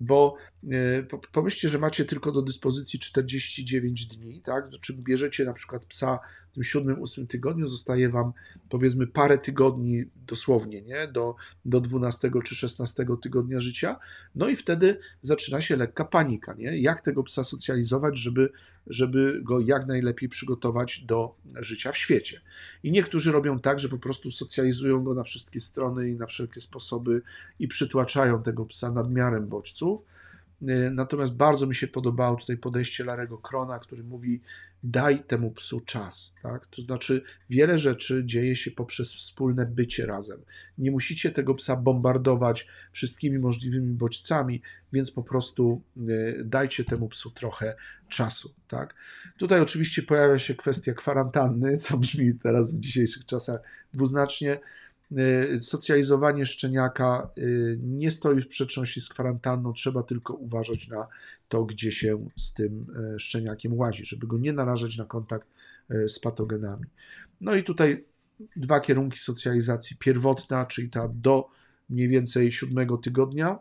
bo e, pomyślcie, że macie tylko do dyspozycji 49 dni, tak? No, czym bierzecie na przykład psa tym siódmym, ósmym tygodniu zostaje Wam powiedzmy parę tygodni dosłownie, nie? Do, do 12 czy 16 tygodnia życia. No i wtedy zaczyna się lekka panika, nie? Jak tego psa socjalizować, żeby, żeby go jak najlepiej przygotować do życia w świecie. I niektórzy robią tak, że po prostu socjalizują go na wszystkie strony i na wszelkie sposoby i przytłaczają tego psa nadmiarem bodźców. Natomiast bardzo mi się podobało tutaj podejście Larego Krona, który mówi, daj temu psu czas. Tak? To znaczy, wiele rzeczy dzieje się poprzez wspólne bycie razem. Nie musicie tego psa bombardować wszystkimi możliwymi bodźcami, więc po prostu y, dajcie temu psu trochę czasu. Tak? Tutaj oczywiście pojawia się kwestia kwarantanny, co brzmi teraz w dzisiejszych czasach dwuznacznie E, socjalizowanie szczeniaka e, nie stoi w sprzeczności z kwarantanną, trzeba tylko uważać na to, gdzie się z tym e, szczeniakiem łazi, żeby go nie narażać na kontakt z patogenami. No i tutaj dwa kierunki socjalizacji. Pierwotna, czyli ta do mniej więcej siódmego tygodnia,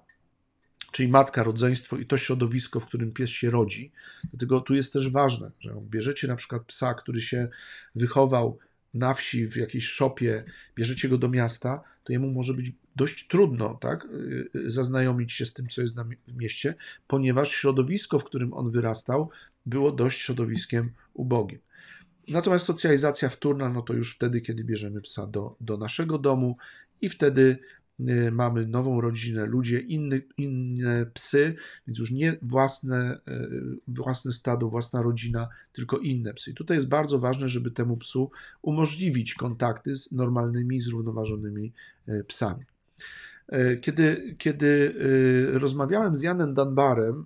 czyli matka, rodzeństwo i to środowisko, w którym pies się rodzi. Dlatego tu jest też ważne, że bierzecie na przykład psa, który się wychował na wsi, w jakiejś szopie, bierzecie go do miasta, to jemu może być dość trudno tak, y, y, zaznajomić się z tym, co jest w mieście, ponieważ środowisko, w którym on wyrastał, było dość środowiskiem ubogim. Natomiast socjalizacja wtórna, no to już wtedy, kiedy bierzemy psa do, do naszego domu i wtedy Y, mamy nową rodzinę, ludzie, inny, inne psy, więc już nie własne, y, własne stado, własna rodzina, tylko inne psy. I tutaj jest bardzo ważne, żeby temu psu umożliwić kontakty z normalnymi, zrównoważonymi y, psami. Kiedy, kiedy rozmawiałem z Janem Danbarem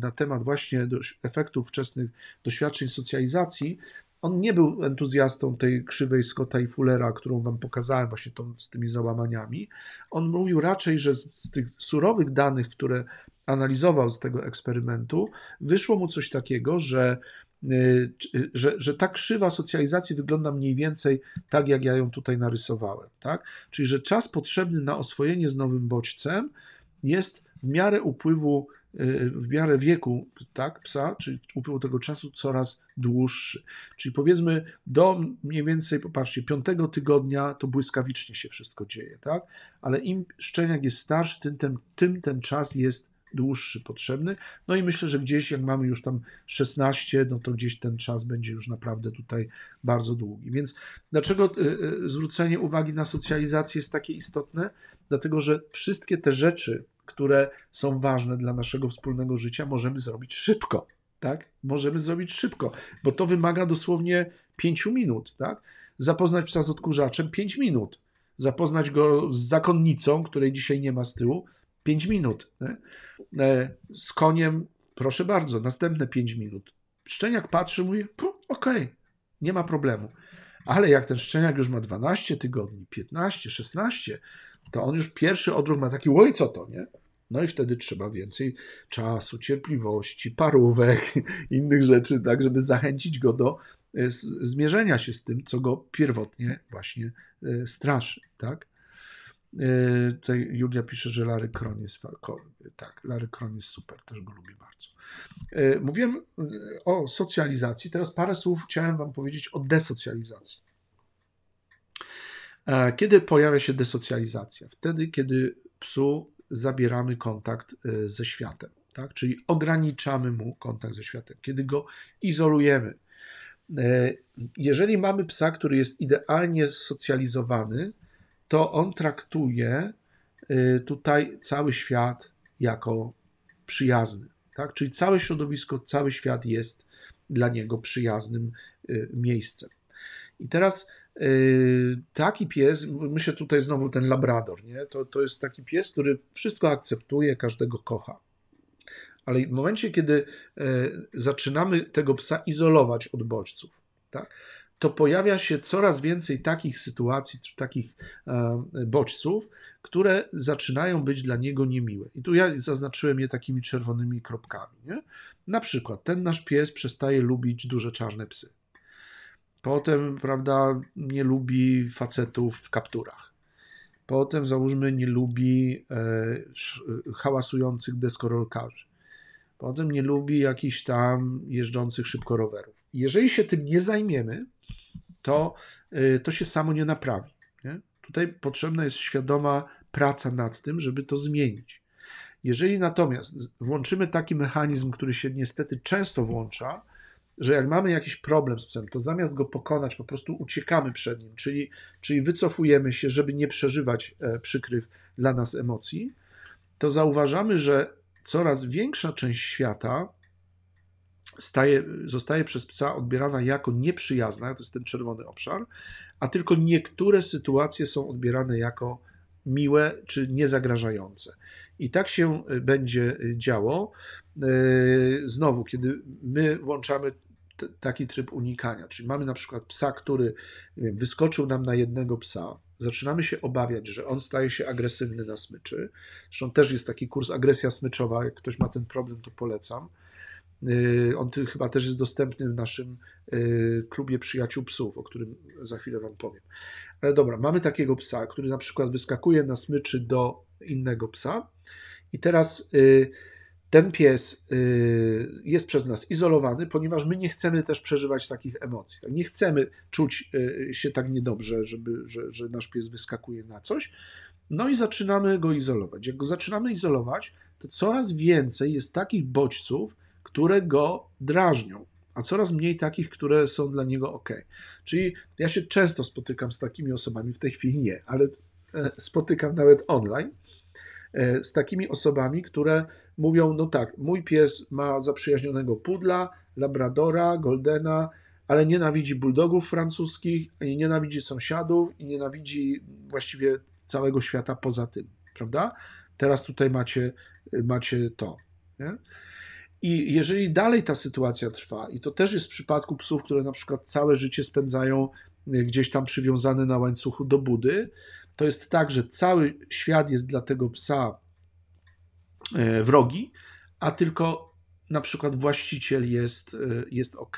na temat właśnie efektów wczesnych doświadczeń socjalizacji, on nie był entuzjastą tej krzywej Scotta i Fullera, którą wam pokazałem właśnie tą, z tymi załamaniami. On mówił raczej, że z, z tych surowych danych, które analizował z tego eksperymentu, wyszło mu coś takiego, że y, że, że ta krzywa socjalizacji wygląda mniej więcej tak, jak ja ją tutaj narysowałem. Tak? Czyli, że czas potrzebny na oswojenie z nowym bodźcem jest w miarę upływu Y, w miarę wieku tak, psa, czy upływu tego czasu, coraz dłuższy. Czyli powiedzmy do mniej więcej, popatrzcie, piątego tygodnia to błyskawicznie się wszystko dzieje, tak? Ale im szczeniak jest starszy, tym ten, tym ten czas jest dłuższy potrzebny. No i myślę, że gdzieś jak mamy już tam 16, no to gdzieś ten czas będzie już naprawdę tutaj bardzo długi. Więc dlaczego y, y, zwrócenie uwagi na socjalizację jest takie istotne? Dlatego, że wszystkie te rzeczy, które są ważne dla naszego wspólnego życia, możemy zrobić szybko. Tak? Możemy zrobić szybko, bo to wymaga dosłownie 5 minut. Tak? Zapoznać psa z odkurzaczem 5 minut. Zapoznać go z zakonnicą, której dzisiaj nie ma z tyłu 5 minut. Nie? E, z koniem, proszę bardzo, następne 5 minut. Szczeniak patrzy, mówi, okej, okay, nie ma problemu. Ale jak ten szczeniak już ma 12 tygodni, 15, 16, to on już pierwszy odruch ma taki, oj, co to, nie? No i wtedy trzeba więcej czasu, cierpliwości, parówek, innych rzeczy, tak, żeby zachęcić go do e, zmierzenia się z tym, co go pierwotnie właśnie e, straszy, tak? Yy, tutaj Julia pisze, że Larry Kron jest tak, Larry Kron jest super, też go lubię bardzo. Yy, mówiłem yy, o socjalizacji, teraz parę słów chciałem wam powiedzieć o desocjalizacji. E, kiedy pojawia się desocjalizacja? Wtedy, kiedy psu zabieramy kontakt e, ze światem, tak? czyli ograniczamy mu kontakt ze światem, kiedy go izolujemy. E, jeżeli mamy psa, który jest idealnie socjalizowany, to on traktuje y, tutaj cały świat jako przyjazny. Tak? Czyli całe środowisko, cały świat jest dla niego przyjaznym y, miejscem. I teraz y, taki pies, myślę tutaj znowu ten labrador, nie? To, to jest taki pies, który wszystko akceptuje, każdego kocha. Ale w momencie, kiedy zaczynamy tego psa izolować od bodźców, tak? to pojawia się coraz więcej takich sytuacji, czy takich e, bodźców, które zaczynają być dla niego niemiłe. I tu ja zaznaczyłem je takimi czerwonymi kropkami. Nie? Na przykład ten nasz pies przestaje lubić duże czarne psy. Potem, prawda, nie lubi facetów w kapturach. Potem, załóżmy, nie lubi e, hałasujących deskorolkarzy. Potem nie lubi jakichś tam jeżdżących szybko rowerów. Jeżeli się tym nie zajmiemy, to, y, to się samo nie naprawi. Nie? Tutaj potrzebna jest świadoma praca nad tym, żeby to zmienić. Jeżeli natomiast włączymy taki mechanizm, który się niestety często włącza, że jak mamy jakiś problem z psem, to zamiast go pokonać, po prostu uciekamy przed nim, czyli, czyli wycofujemy się, żeby nie przeżywać e, przykrych dla nas emocji, to zauważamy, że coraz większa część świata staje, zostaje przez psa odbierana jako nieprzyjazna, to jest ten czerwony obszar, a tylko niektóre sytuacje są odbierane jako miłe czy niezagrażające. I tak się e, będzie e, działo. E, znowu, kiedy my włączamy taki tryb unikania, czyli mamy na przykład psa, który wiem, wyskoczył nam na jednego psa, zaczynamy się obawiać, że on staje się agresywny na smyczy. Zresztą też jest taki kurs agresja smyczowa, jak ktoś ma ten problem, to polecam Y, on chyba też jest dostępny w naszym y, klubie przyjaciół psów, o którym za chwilę Wam powiem. Ale dobra, mamy takiego psa, który na przykład wyskakuje na smyczy do innego psa i teraz y, ten pies jest przez nas izolowany, ponieważ my nie chcemy też przeżywać takich emocji. Tak, nie chcemy czuć się tak niedobrze, żeby, że, że nasz pies wyskakuje na coś. No i zaczynamy go izolować. Jak go zaczynamy izolować, to coraz więcej jest takich bodźców, które go drażnią, a coraz mniej takich, które są dla niego ok. Czyli ja się często spotykam z takimi osobami, w tej chwili nie, ale e, spotykam nawet online, e, z takimi osobami, które mówią: No tak, mój pies ma zaprzyjaźnionego pudla, labradora, goldena, ale nienawidzi bulldogów francuskich, i nienawidzi sąsiadów i nienawidzi właściwie całego świata poza tym, prawda? Teraz tutaj macie, macie to. Nie? I jeżeli dalej ta sytuacja trwa, i to też jest w przypadku psów, które na przykład całe życie spędzają e, gdzieś tam przywiązane na łańcuchu do budy, to jest tak, że cały świat jest dla tego psa e, wrogi, a tylko na przykład właściciel jest, e, jest ok.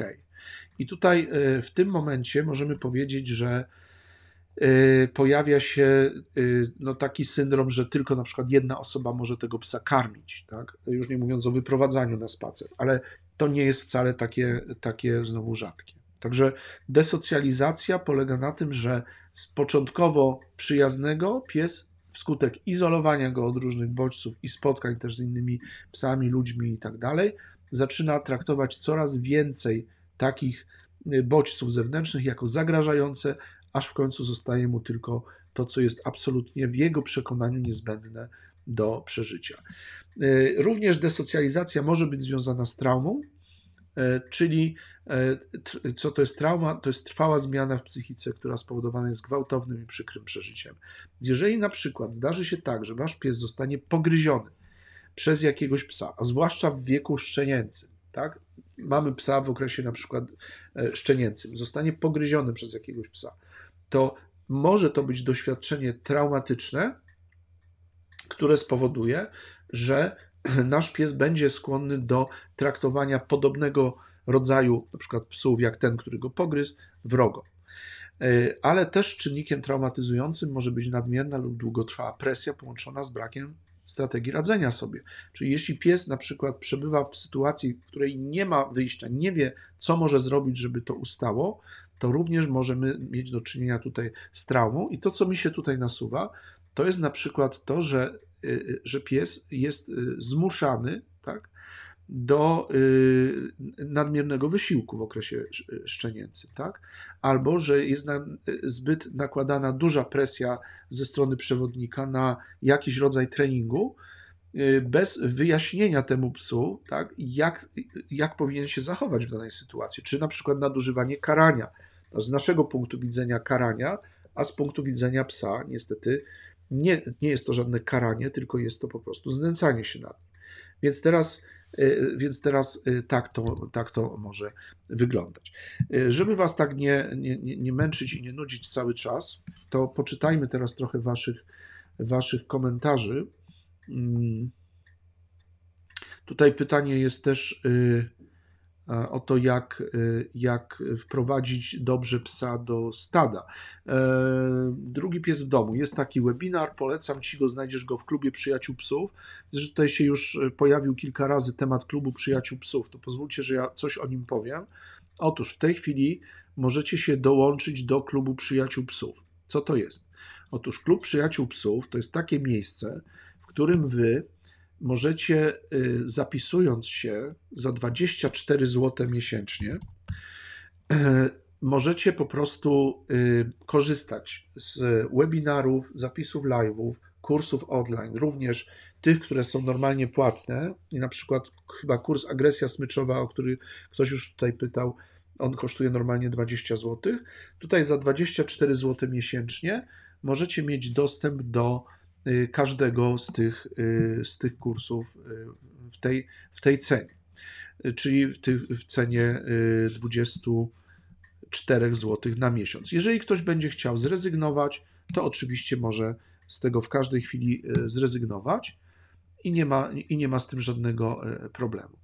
I tutaj w tym momencie możemy powiedzieć, że Y, pojawia się y, no, taki syndrom, że tylko na przykład jedna osoba może tego psa karmić, tak? już nie mówiąc o wyprowadzaniu na spacer, ale to nie jest wcale takie, takie znowu rzadkie. Także desocjalizacja polega na tym, że z początkowo przyjaznego pies wskutek izolowania go od różnych bodźców i spotkań też z innymi psami, ludźmi i tak dalej, zaczyna traktować coraz więcej takich y, bodźców zewnętrznych jako zagrażające, aż w końcu zostaje mu tylko to, co jest absolutnie w jego przekonaniu niezbędne do przeżycia. E, również desocjalizacja może być związana z traumą, e, czyli e, co to jest trauma? To jest trwała zmiana w psychice, która spowodowana jest gwałtownym i przykrym przeżyciem. Jeżeli na przykład zdarzy się tak, że wasz pies zostanie pogryziony przez jakiegoś psa, a zwłaszcza w wieku szczenięcym, tak? Mamy psa w okresie na przykład szczenięcym, zostanie pogryziony przez jakiegoś psa to może to być doświadczenie traumatyczne, które spowoduje, że nasz pies będzie skłonny do traktowania podobnego rodzaju, na przykład psów, jak ten, który go pogryzł, wrogo. E, ale też czynnikiem traumatyzującym może być nadmierna lub długotrwała presja połączona z brakiem strategii radzenia sobie. Czyli jeśli pies na przykład przebywa w sytuacji, w której nie ma wyjścia, nie wie, co może zrobić, żeby to ustało, to również możemy mieć do czynienia tutaj z traumą. I to, co mi się tutaj nasuwa, to jest na przykład to, że, y, y, że pies jest y, zmuszany tak, do nadmiernego wysiłku w okresie szczenięcy, tak? albo że jest nam zbyt nakładana duża presja ze strony przewodnika na jakiś rodzaj treningu, bez wyjaśnienia temu psu, tak, jak, jak powinien się zachować w danej sytuacji, czy na przykład nadużywanie karania z naszego punktu widzenia karania, a z punktu widzenia psa niestety nie, nie jest to żadne karanie, tylko jest to po prostu znęcanie się nad nim. Więc teraz, y, więc teraz y, tak, to, tak to może wyglądać. Y, żeby Was tak nie, nie, nie męczyć i nie nudzić cały czas, to poczytajmy teraz trochę Waszych, waszych komentarzy. Mm. Tutaj pytanie jest też E, o to, jak, e, jak wprowadzić dobrze psa do stada. E, drugi pies w domu. Jest taki webinar, polecam ci go, znajdziesz go w klubie Przyjaciół Psów. Widzę, tutaj się już pojawił kilka razy temat klubu Przyjaciół Psów, to pozwólcie, że ja coś o nim powiem. Otóż w tej chwili możecie się dołączyć do klubu Przyjaciół Psów. Co to jest? Otóż klub Przyjaciół Psów to jest takie miejsce, w którym wy możecie y, zapisując się za 24 zł miesięcznie, e, możecie po prostu y, korzystać z webinarów, zapisów live'ów, kursów online, również tych, które są normalnie płatne i na przykład chyba kurs Agresja Smyczowa, o który ktoś już tutaj pytał, on kosztuje normalnie 20 zł. Tutaj za 24 zł miesięcznie możecie mieć dostęp do Y, każdego z tych, y, z tych kursów y, w tej, w tej cenie, czyli w, tych, w cenie 24 zł na miesiąc. Jeżeli ktoś będzie chciał zrezygnować, to oczywiście może z tego w każdej chwili zrezygnować i nie ma, i nie ma z tym żadnego e, problemu.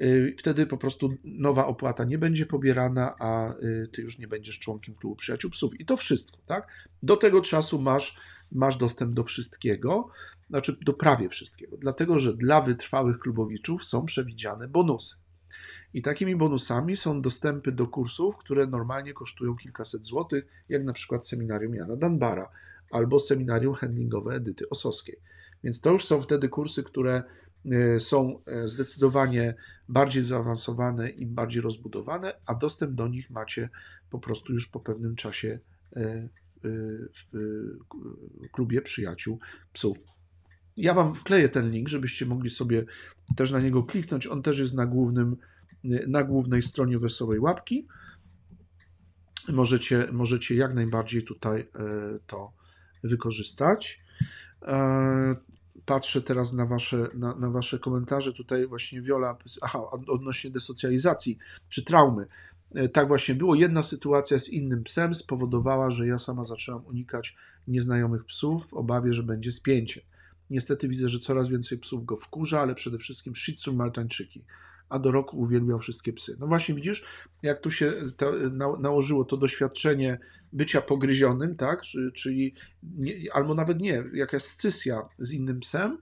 E, wtedy po prostu nowa opłata nie będzie pobierana, a e, ty już nie będziesz członkiem klubu przyjaciół psów. I to wszystko, tak? Do tego czasu masz, masz dostęp do wszystkiego, znaczy do prawie wszystkiego, dlatego że dla wytrwałych klubowiczów są przewidziane bonusy. I takimi bonusami są dostępy do kursów, które normalnie kosztują kilkaset złotych, jak na przykład seminarium Jana Danbara albo seminarium handlingowe Edyty Osowskiej. Więc to już są wtedy kursy, które e, są e, zdecydowanie bardziej zaawansowane i bardziej rozbudowane, a dostęp do nich macie po prostu już po pewnym czasie e, w, w klubie przyjaciół psów. Ja Wam wkleję ten link, żebyście mogli sobie też na niego kliknąć. On też jest na, głównym, na głównej stronie Wesołej Łapki. Możecie, możecie jak najbardziej tutaj to wykorzystać patrzę teraz na wasze, na, na wasze komentarze. Tutaj właśnie Wiola, aha, odnośnie desocjalizacji czy traumy. E, tak właśnie było. Jedna sytuacja z innym psem spowodowała, że ja sama zaczęłam unikać nieznajomych psów w obawie, że będzie spięcie. Niestety widzę, że coraz więcej psów go wkurza, ale przede wszystkim Shih Tzu Maltańczyki, a do roku uwielbiał wszystkie psy. No właśnie widzisz, jak tu się to, e, na, nałożyło to doświadczenie bycia pogryzionym, tak? Czyli, nie, albo nawet nie, jakaś scysja z innym psem,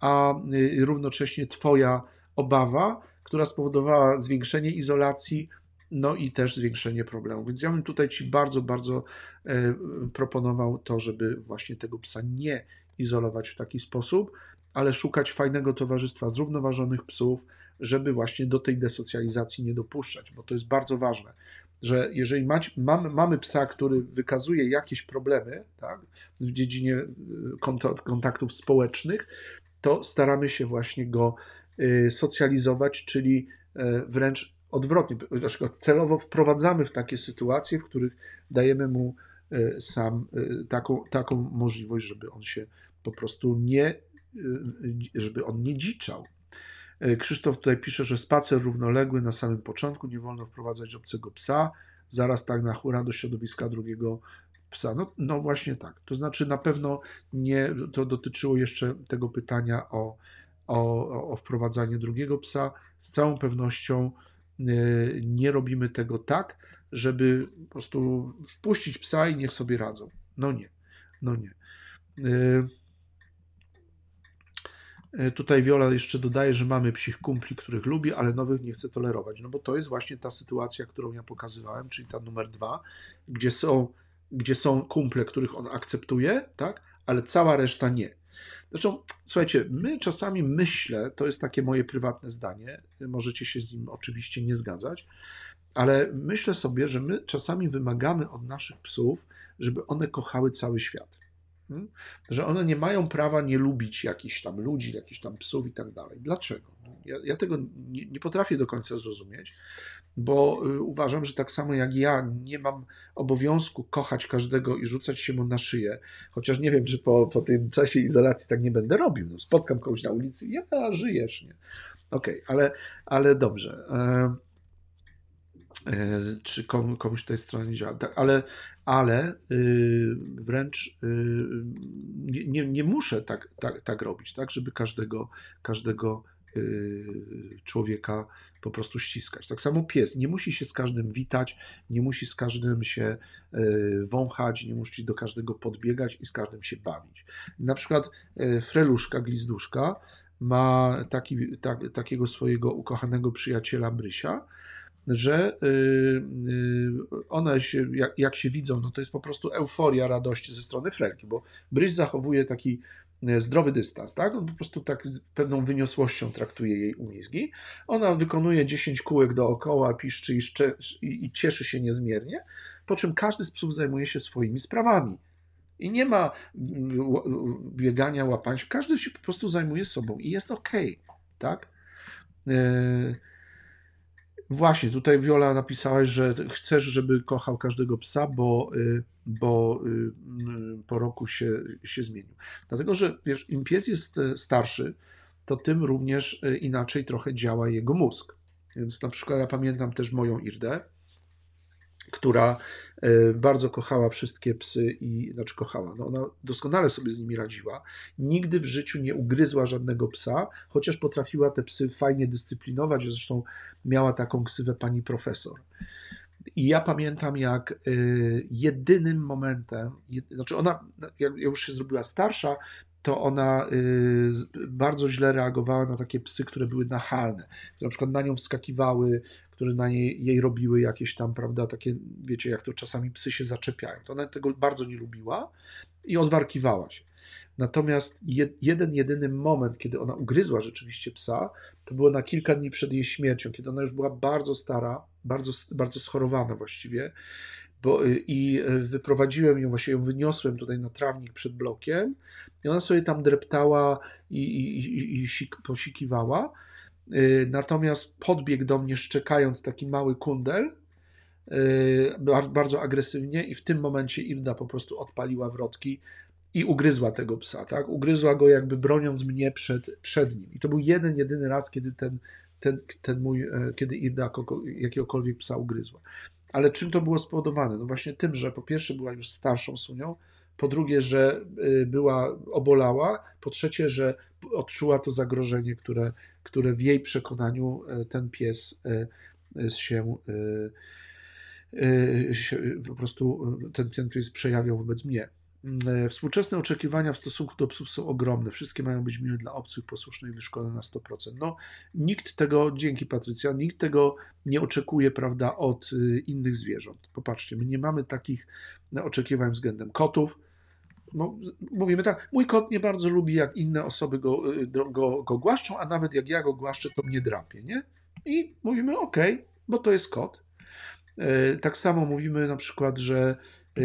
a y, równocześnie Twoja obawa, która spowodowała zwiększenie izolacji, no i też zwiększenie problemu. Więc ja bym tutaj Ci bardzo, bardzo e, proponował to, żeby właśnie tego psa nie izolować w taki sposób, ale szukać fajnego towarzystwa zrównoważonych psów, żeby właśnie do tej desocjalizacji nie dopuszczać, bo to jest bardzo ważne że jeżeli mać, mam, mamy psa, który wykazuje jakieś problemy tak, w dziedzinie y, kontakt, kontaktów społecznych, to staramy się właśnie go y, socjalizować, czyli y, wręcz odwrotnie, celowo wprowadzamy w takie sytuacje, w których dajemy mu sam taką, taką możliwość, żeby on się po prostu nie, żeby on nie dziczał, E, Krzysztof tutaj pisze, że spacer równoległy na samym początku, nie wolno wprowadzać obcego psa, zaraz tak na hura do środowiska drugiego psa. No, no właśnie tak. To znaczy na pewno nie, to dotyczyło jeszcze tego pytania o, o, o wprowadzanie drugiego psa. Z całą pewnością e, nie robimy tego tak, żeby po prostu wpuścić psa i niech sobie radzą. No nie, no nie. E, E, tutaj Wiola jeszcze dodaje, że mamy psich kumpli, których lubi, ale nowych nie chce tolerować. No bo to jest właśnie ta sytuacja, którą ja pokazywałem, czyli ta numer dwa, gdzie są, gdzie są kumple, których on akceptuje, tak? ale cała reszta nie. Zresztą, słuchajcie, my czasami myślę, to jest takie moje prywatne zdanie, możecie się z nim oczywiście nie zgadzać, ale myślę sobie, że my czasami wymagamy od naszych psów, żeby one kochały cały świat. Hmm? Że one nie mają prawa nie lubić jakichś tam ludzi, jakichś tam psów i tak dalej. Dlaczego? Ja, ja tego nie, nie potrafię do końca zrozumieć, bo y, uważam, że tak samo jak ja nie mam obowiązku kochać każdego i rzucać się mu na szyję, chociaż nie wiem, czy po, po tym czasie izolacji tak nie będę robił. No, spotkam kogoś na ulicy, ja żyjesz, nie? Okej, okay, ale, ale dobrze. E, E, czy komu, komuś tej stronie działa. Tak, ale, ale y, wręcz y, nie, nie, muszę tak, tak, tak robić, tak, żeby każdego, każdego y, człowieka po prostu ściskać. Tak samo pies nie musi się z każdym witać, nie musi z każdym się wąchać, nie musi do każdego podbiegać i z każdym się bawić. Na przykład freluszka, glizduszka ma taki, tak, takiego swojego ukochanego przyjaciela Brysia, że y, y, one się, jak, się widzą, no to jest po prostu euforia radość ze strony Frelki, bo Bryś zachowuje taki y, zdrowy dystans, tak? On po prostu tak z pewną wyniosłością traktuje jej umizgi. Ona wykonuje 10 kółek dookoła, piszczy i, i cieszy się niezmiernie, po czym każdy z psów zajmuje się swoimi sprawami. I nie ma biegania, łapania. Każdy się po prostu zajmuje sobą i jest okej, okay, tak? Właśnie, tutaj Wiola napisałaś, że chcesz, żeby kochał każdego psa, bo, y, bo y, mm, po roku się, się zmienił. Dlatego, że wiesz, im pies jest e, starszy, to tym również e, inaczej trochę działa jego mózg. Więc na przykład ja pamiętam też moją Irdę, która e, bardzo kochała wszystkie psy i znaczy kochała. No ona doskonale sobie z nimi radziła. Nigdy w życiu nie ugryzła żadnego psa, chociaż potrafiła te psy fajnie dyscyplinować. Zresztą miała taką ksywę pani profesor. I ja pamiętam, jak e, jedynym momentem, znaczy ona, no, jak już się zrobiła starsza, to ona y, bardzo źle reagowała na takie psy, które były nachalne, które na przykład na nią wskakiwały, które na niej, jej robiły jakieś tam, prawda, takie, wiecie, jak to czasami psy się zaczepiają. To ona tego bardzo nie lubiła i odwarkiwała się. Natomiast jeden, jedyny moment, kiedy ona ugryzła rzeczywiście psa, to było na kilka dni przed jej śmiercią, kiedy ona już była bardzo stara, bardzo, bardzo schorowana właściwie bo, y, i y, wyprowadziłem ją, właśnie ją wyniosłem tutaj na trawnik przed blokiem i ona sobie tam dreptała i, i, i, i sik, posikiwała. Y, natomiast podbiegł do mnie szczekając taki mały kundel, bardzo agresywnie i w tym momencie Ilda po prostu odpaliła wrotki i ugryzła tego psa, tak? Ugryzła go jakby broniąc mnie przed, przed nim. I to był jeden, jedyny raz, kiedy ten, ten, ten mój, e, kiedy Ilda jakiegokolwiek psa ugryzła. Ale czym to było spowodowane? No właśnie tym, że po pierwsze była już starszą sunią, po drugie, że y, była obolała, po trzecie, że odczuła to zagrożenie, które, które w jej przekonaniu e, ten pies e, e, się po prostu ten, ten pies przejawiał wobec mnie. Mm, e, współczesne oczekiwania w stosunku do psów są ogromne. Wszystkie mają być miłe dla obcych, posłuszne i wyszkolone na 100%. No, nikt tego, dzięki Patrycja, nikt tego nie oczekuje, prawda, od y, innych zwierząt. Popatrzcie, my nie mamy takich e, oczekiwań względem kotów. No, mówimy tak, mój kot nie bardzo lubi, jak inne osoby go, y, go, go głaszczą, a nawet jak ja go głaszczę, to mnie drapie, nie? I mówimy, ok, bo to jest kot. E, tak samo mówimy na przykład, że Y,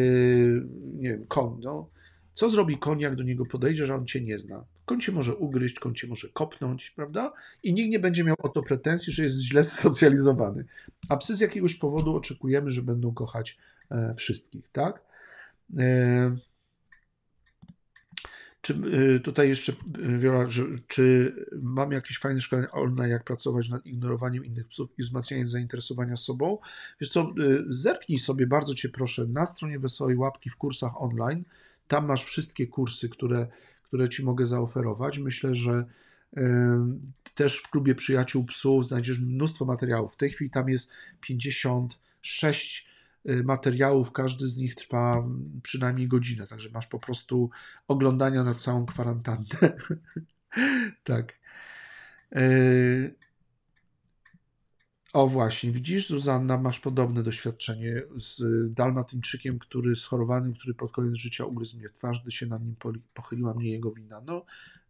nie wiem, koń, no. Co zrobi koń, jak do niego podejdzie, że on cię nie zna? Koń cię może ugryźć, koń cię może kopnąć, prawda? I nikt nie będzie miał o to pretensji, że jest źle socjalizowany. A psy z jakiegoś powodu oczekujemy, że będą kochać e, wszystkich, tak? E, czy y, tutaj jeszcze, y, Wiola, czy mam jakieś fajne szkolenia online, jak pracować nad ignorowaniem innych psów i wzmacnianiem zainteresowania sobą? Wiesz co, y, zerknij sobie, bardzo Cię proszę, na stronie Wesołej Łapki w kursach online. Tam masz wszystkie kursy, które, które Ci mogę zaoferować. Myślę, że też w klubie przyjaciół psów znajdziesz mnóstwo materiałów. W tej chwili tam jest 56 Y, materiałów, każdy z nich trwa przynajmniej godzinę, także masz po prostu oglądania na całą kwarantannę. tak. Y, o właśnie, widzisz, Zuzanna, masz podobne doświadczenie z Dalmatyńczykiem, który schorowanym, który pod koniec życia ugryzł mnie w twarz, gdy się nad nim pochyliła mnie jego wina. No,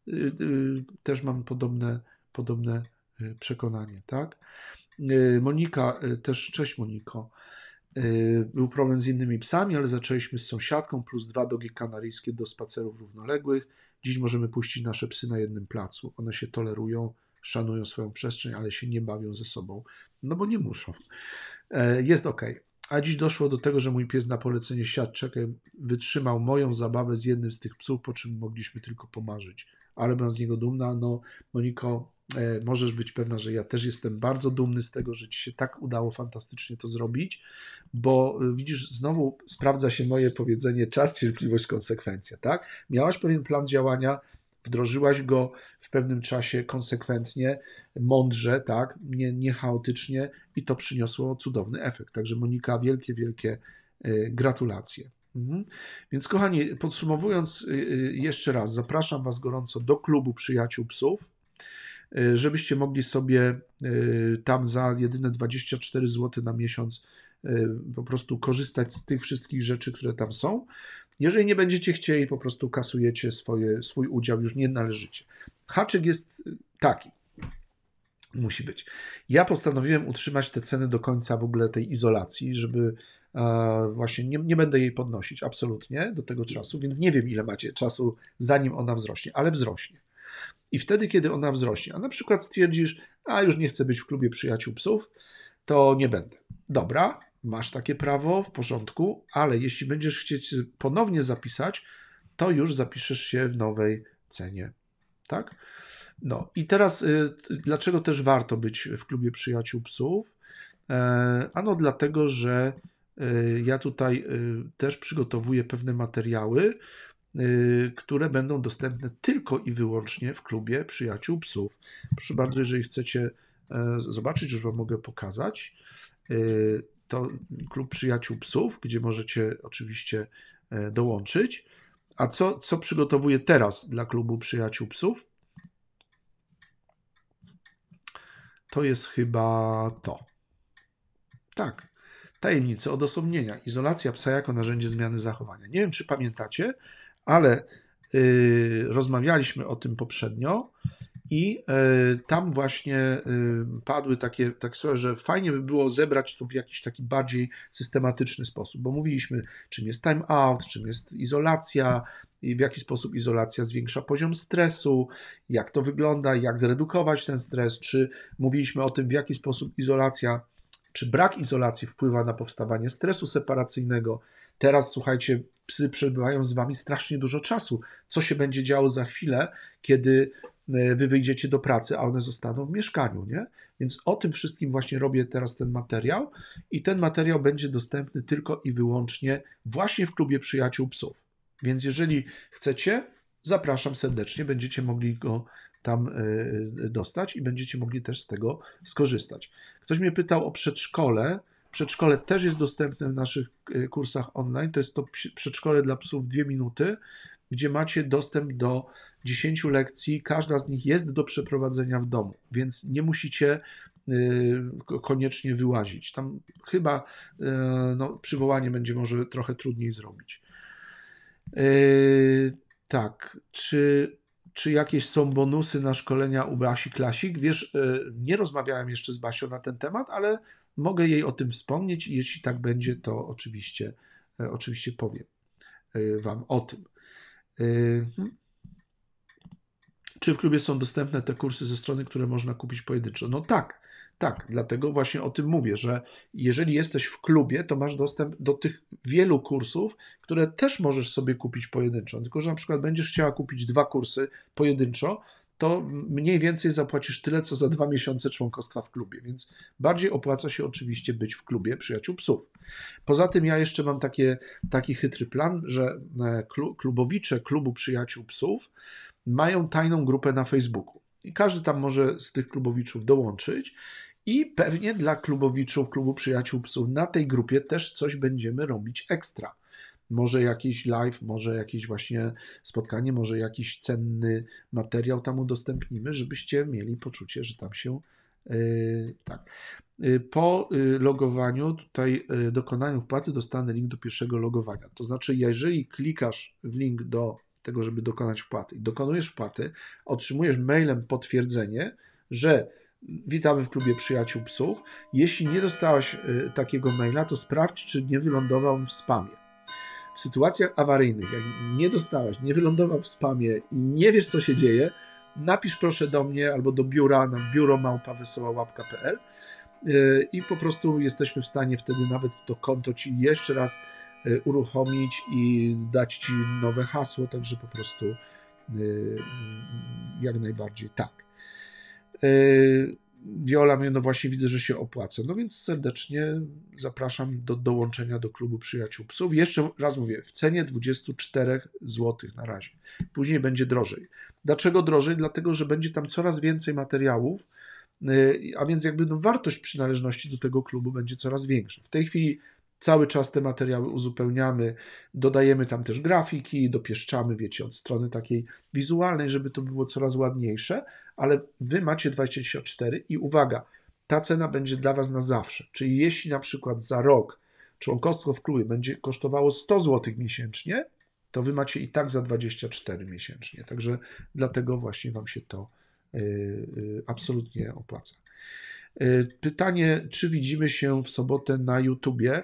y, też mam podobne, podobne przekonanie, tak? Monika, też cześć Moniko. Y, był problem z innymi psami, ale zaczęliśmy z sąsiadką, plus dwa dogi kanaryjskie do spacerów równoległych. Dziś możemy puścić nasze psy na jednym placu. One się tolerują, szanują swoją przestrzeń, ale się nie bawią ze sobą, no bo nie muszą. E, jest ok. A dziś doszło do tego, że mój pies na polecenie siadczek wytrzymał moją zabawę z jednym z tych psów, po czym mogliśmy tylko pomarzyć. Ale byłam z niego dumna, no Moniko, E, możesz być pewna, że ja też jestem bardzo dumny z tego, że ci się tak udało fantastycznie to zrobić, bo e, widzisz, znowu sprawdza się moje powiedzenie czas, cierpliwość, konsekwencja, tak? Miałaś pewien plan działania, wdrożyłaś go w pewnym czasie konsekwentnie, mądrze, tak, nie, nie chaotycznie i to przyniosło cudowny efekt. Także Monika, wielkie, wielkie e, gratulacje. Mhm. Więc kochani, podsumowując jeszcze raz, zapraszam Was gorąco do klubu Przyjaciół Psów. Y, żebyście mogli sobie y, tam za jedyne 24 zł na miesiąc y, po prostu korzystać z tych wszystkich rzeczy, które tam są. Jeżeli nie będziecie chcieli, po prostu kasujecie swoje, swój udział, już nie należycie. Haczyk jest taki. Musi być. Ja postanowiłem utrzymać te ceny do końca w ogóle tej izolacji, żeby właśnie nie, nie będę jej podnosić absolutnie do tego czasu, więc nie wiem, ile macie czasu, zanim ona wzrośnie, ale wzrośnie i wtedy, kiedy ona wzrośnie, a na przykład stwierdzisz, a już nie chcę być w klubie przyjaciół psów, to nie będę. Dobra, masz takie prawo, w porządku, ale jeśli będziesz chcieć ponownie zapisać, to już zapiszesz się w nowej cenie. Tak? No i teraz, y, dlaczego też warto być w klubie przyjaciół psów? E, ano, dlatego, że y, ja tutaj y, też przygotowuję pewne materiały, Y, które będą dostępne tylko i wyłącznie w klubie Przyjaciół Psów. Proszę bardzo, jeżeli chcecie e, zobaczyć, już Wam mogę pokazać. Y, to klub Przyjaciół Psów, gdzie możecie oczywiście e, dołączyć. A co, co przygotowuję teraz dla klubu Przyjaciół Psów? To jest chyba to. Tak. Tajemnice odosobnienia, izolacja psa jako narzędzie zmiany zachowania. Nie wiem, czy pamiętacie, ale y, rozmawialiśmy o tym poprzednio i y, tam właśnie y, padły takie, tak słowa, że fajnie by było zebrać to w jakiś taki bardziej systematyczny sposób, bo mówiliśmy, czym jest time out, czym jest izolacja, i w jaki sposób izolacja zwiększa poziom stresu, jak to wygląda, jak zredukować ten stres, czy mówiliśmy o tym, w jaki sposób izolacja, czy brak izolacji wpływa na powstawanie stresu separacyjnego. Teraz słuchajcie, psy przebywają z wami strasznie dużo czasu. Co się będzie działo za chwilę, kiedy e, wy wyjdziecie do pracy, a one zostaną w mieszkaniu, nie? Więc o tym wszystkim właśnie robię teraz ten materiał i ten materiał będzie dostępny tylko i wyłącznie właśnie w klubie przyjaciół psów. Więc jeżeli chcecie, zapraszam serdecznie, będziecie mogli go tam e, e, dostać i będziecie mogli też z tego skorzystać. Ktoś mnie pytał o przedszkole. Przedszkole też jest dostępne w naszych e, kursach online. To jest to przedszkole dla psów 2 minuty, gdzie macie dostęp do 10 lekcji. Każda z nich jest do przeprowadzenia w domu, więc nie musicie e, koniecznie wyłazić. Tam chyba e, no, przywołanie będzie może trochę trudniej zrobić. Tak, czy czy jakieś są bonusy na szkolenia u Basi Klasik. Wiesz, nie rozmawiałem jeszcze z Basią na ten temat, ale Mogę jej o tym wspomnieć i jeśli tak będzie, to oczywiście, e, oczywiście powiem e, Wam o tym. E, hmm. Czy w klubie są dostępne te kursy ze strony, które można kupić pojedynczo? No tak, tak, dlatego właśnie o tym mówię, że jeżeli jesteś w klubie, to masz dostęp do tych wielu kursów, które też możesz sobie kupić pojedynczo. Tylko, że na przykład będziesz chciała kupić dwa kursy pojedynczo, to mniej więcej zapłacisz tyle, co za dwa miesiące członkostwa w klubie, więc bardziej opłaca się oczywiście być w klubie przyjaciół psów. Poza tym ja jeszcze mam takie, taki chytry plan, że e, klubowicze klubu przyjaciół psów mają tajną grupę na Facebooku. I każdy tam może z tych klubowiczów dołączyć i pewnie dla klubowiczów, klubu przyjaciół psów na tej grupie też coś będziemy robić ekstra. Może jakiś live, może jakieś właśnie spotkanie, może jakiś cenny materiał tam udostępnimy, żebyście mieli poczucie, że tam się e, tak. E, po e, logowaniu, tutaj dokonaniu wpłaty dostanę link do pierwszego logowania. To znaczy, jeżeli klikasz w link do tego, żeby dokonać wpłaty i dokonujesz wpłaty, otrzymujesz mailem potwierdzenie, że witamy w klubie przyjaciół psów. Jeśli nie dostałeś takiego maila, to sprawdź, czy nie wylądował w spamie w sytuacjach awaryjnych, jak nie dostałaś, nie wylądował w spamie i nie wiesz, co się dzieje, napisz proszę do mnie albo do biura na biuromałpawesołałapka.pl y, i po prostu jesteśmy w stanie wtedy nawet to konto ci jeszcze raz y, uruchomić i dać ci nowe hasło, także po prostu y, jak najbardziej tak. Viola mnie, no właśnie widzę, że się opłaca. No więc serdecznie zapraszam do dołączenia do klubu przyjaciół psów. Jeszcze raz mówię, w cenie 24 zł na razie. Później będzie drożej. Dlaczego drożej? Dlatego, że będzie tam coraz więcej materiałów, y, a więc jakby no wartość przynależności do tego klubu będzie coraz większa. W tej chwili Cały czas te materiały uzupełniamy, dodajemy tam też grafiki, dopieszczamy, wiecie, od strony takiej wizualnej, żeby to było coraz ładniejsze, ale wy macie 24 i uwaga, ta cena będzie dla was na zawsze. Czyli jeśli na przykład za rok członkostwo w klubie będzie kosztowało 100 zł miesięcznie, to wy macie i tak za 24 miesięcznie. Także dlatego właśnie wam się to y, y, absolutnie opłaca. Y, pytanie, czy widzimy się w sobotę na YouTubie?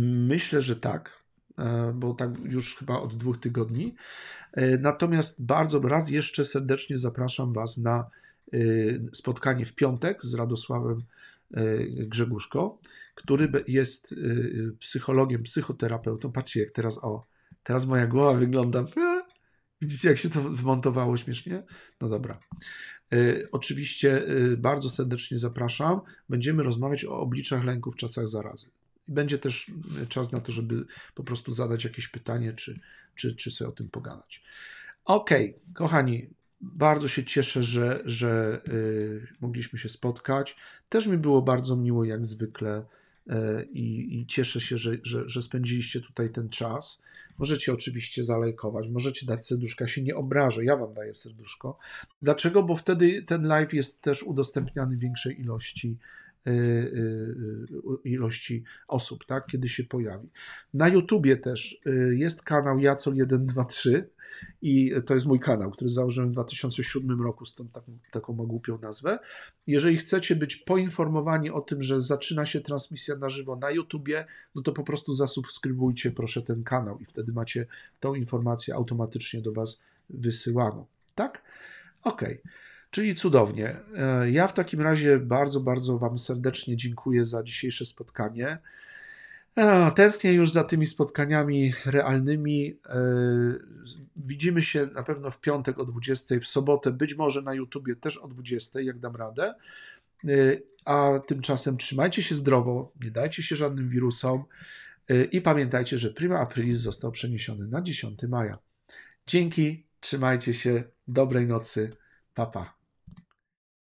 Myślę, że tak, e, bo tak już chyba od dwóch tygodni. E, natomiast bardzo raz jeszcze serdecznie zapraszam Was na e, spotkanie w piątek z Radosławem Grzegórzko, który jest psychologiem, psychoterapeutą. Patrzcie, jak teraz o, teraz moja głowa wygląda. Widzicie, jak się to wmontowało śmiesznie? No dobra. Oczywiście bardzo serdecznie zapraszam. Będziemy rozmawiać o obliczach lęku w czasach zarazy będzie też e, czas na to, żeby po prostu zadać jakieś pytanie, czy, czy, czy sobie o tym pogadać. Okej, okay, kochani, bardzo się cieszę, że, że y, mogliśmy się spotkać. Też mi było bardzo miło, jak zwykle. E, I, i, cieszę się, że, że, że, spędziliście tutaj ten czas. Możecie oczywiście zalajkować, możecie dać serduszka, się nie obrażę, ja wam daję serduszko. Dlaczego? Bo wtedy ten live jest też udostępniany w większej ilości Y, y, y, ilości osób, tak, kiedy się pojawi. Na YouTubie też jest kanał Jacol123 i to jest mój kanał, który założyłem w 2007 roku, stąd taką, taką ma głupią nazwę. Jeżeli chcecie być poinformowani o tym, że zaczyna się transmisja na żywo na YouTubie, no to po prostu zasubskrybujcie proszę ten kanał i wtedy macie tą informację automatycznie do Was wysyłaną. Tak? Okej. Okay. Czyli cudownie. E, ja w takim razie bardzo, bardzo Wam serdecznie dziękuję za dzisiejsze spotkanie. E, tęsknię już za tymi spotkaniami realnymi. E, widzimy się na pewno w piątek o 20, w sobotę, być może na YouTubie też o 20, jak dam radę. A tymczasem trzymajcie się zdrowo, nie dajcie się żadnym wirusom i pamiętajcie, że prima aprilis został przeniesiony na 10 maja. Dzięki, trzymajcie się, dobrej nocy, papa. Pa.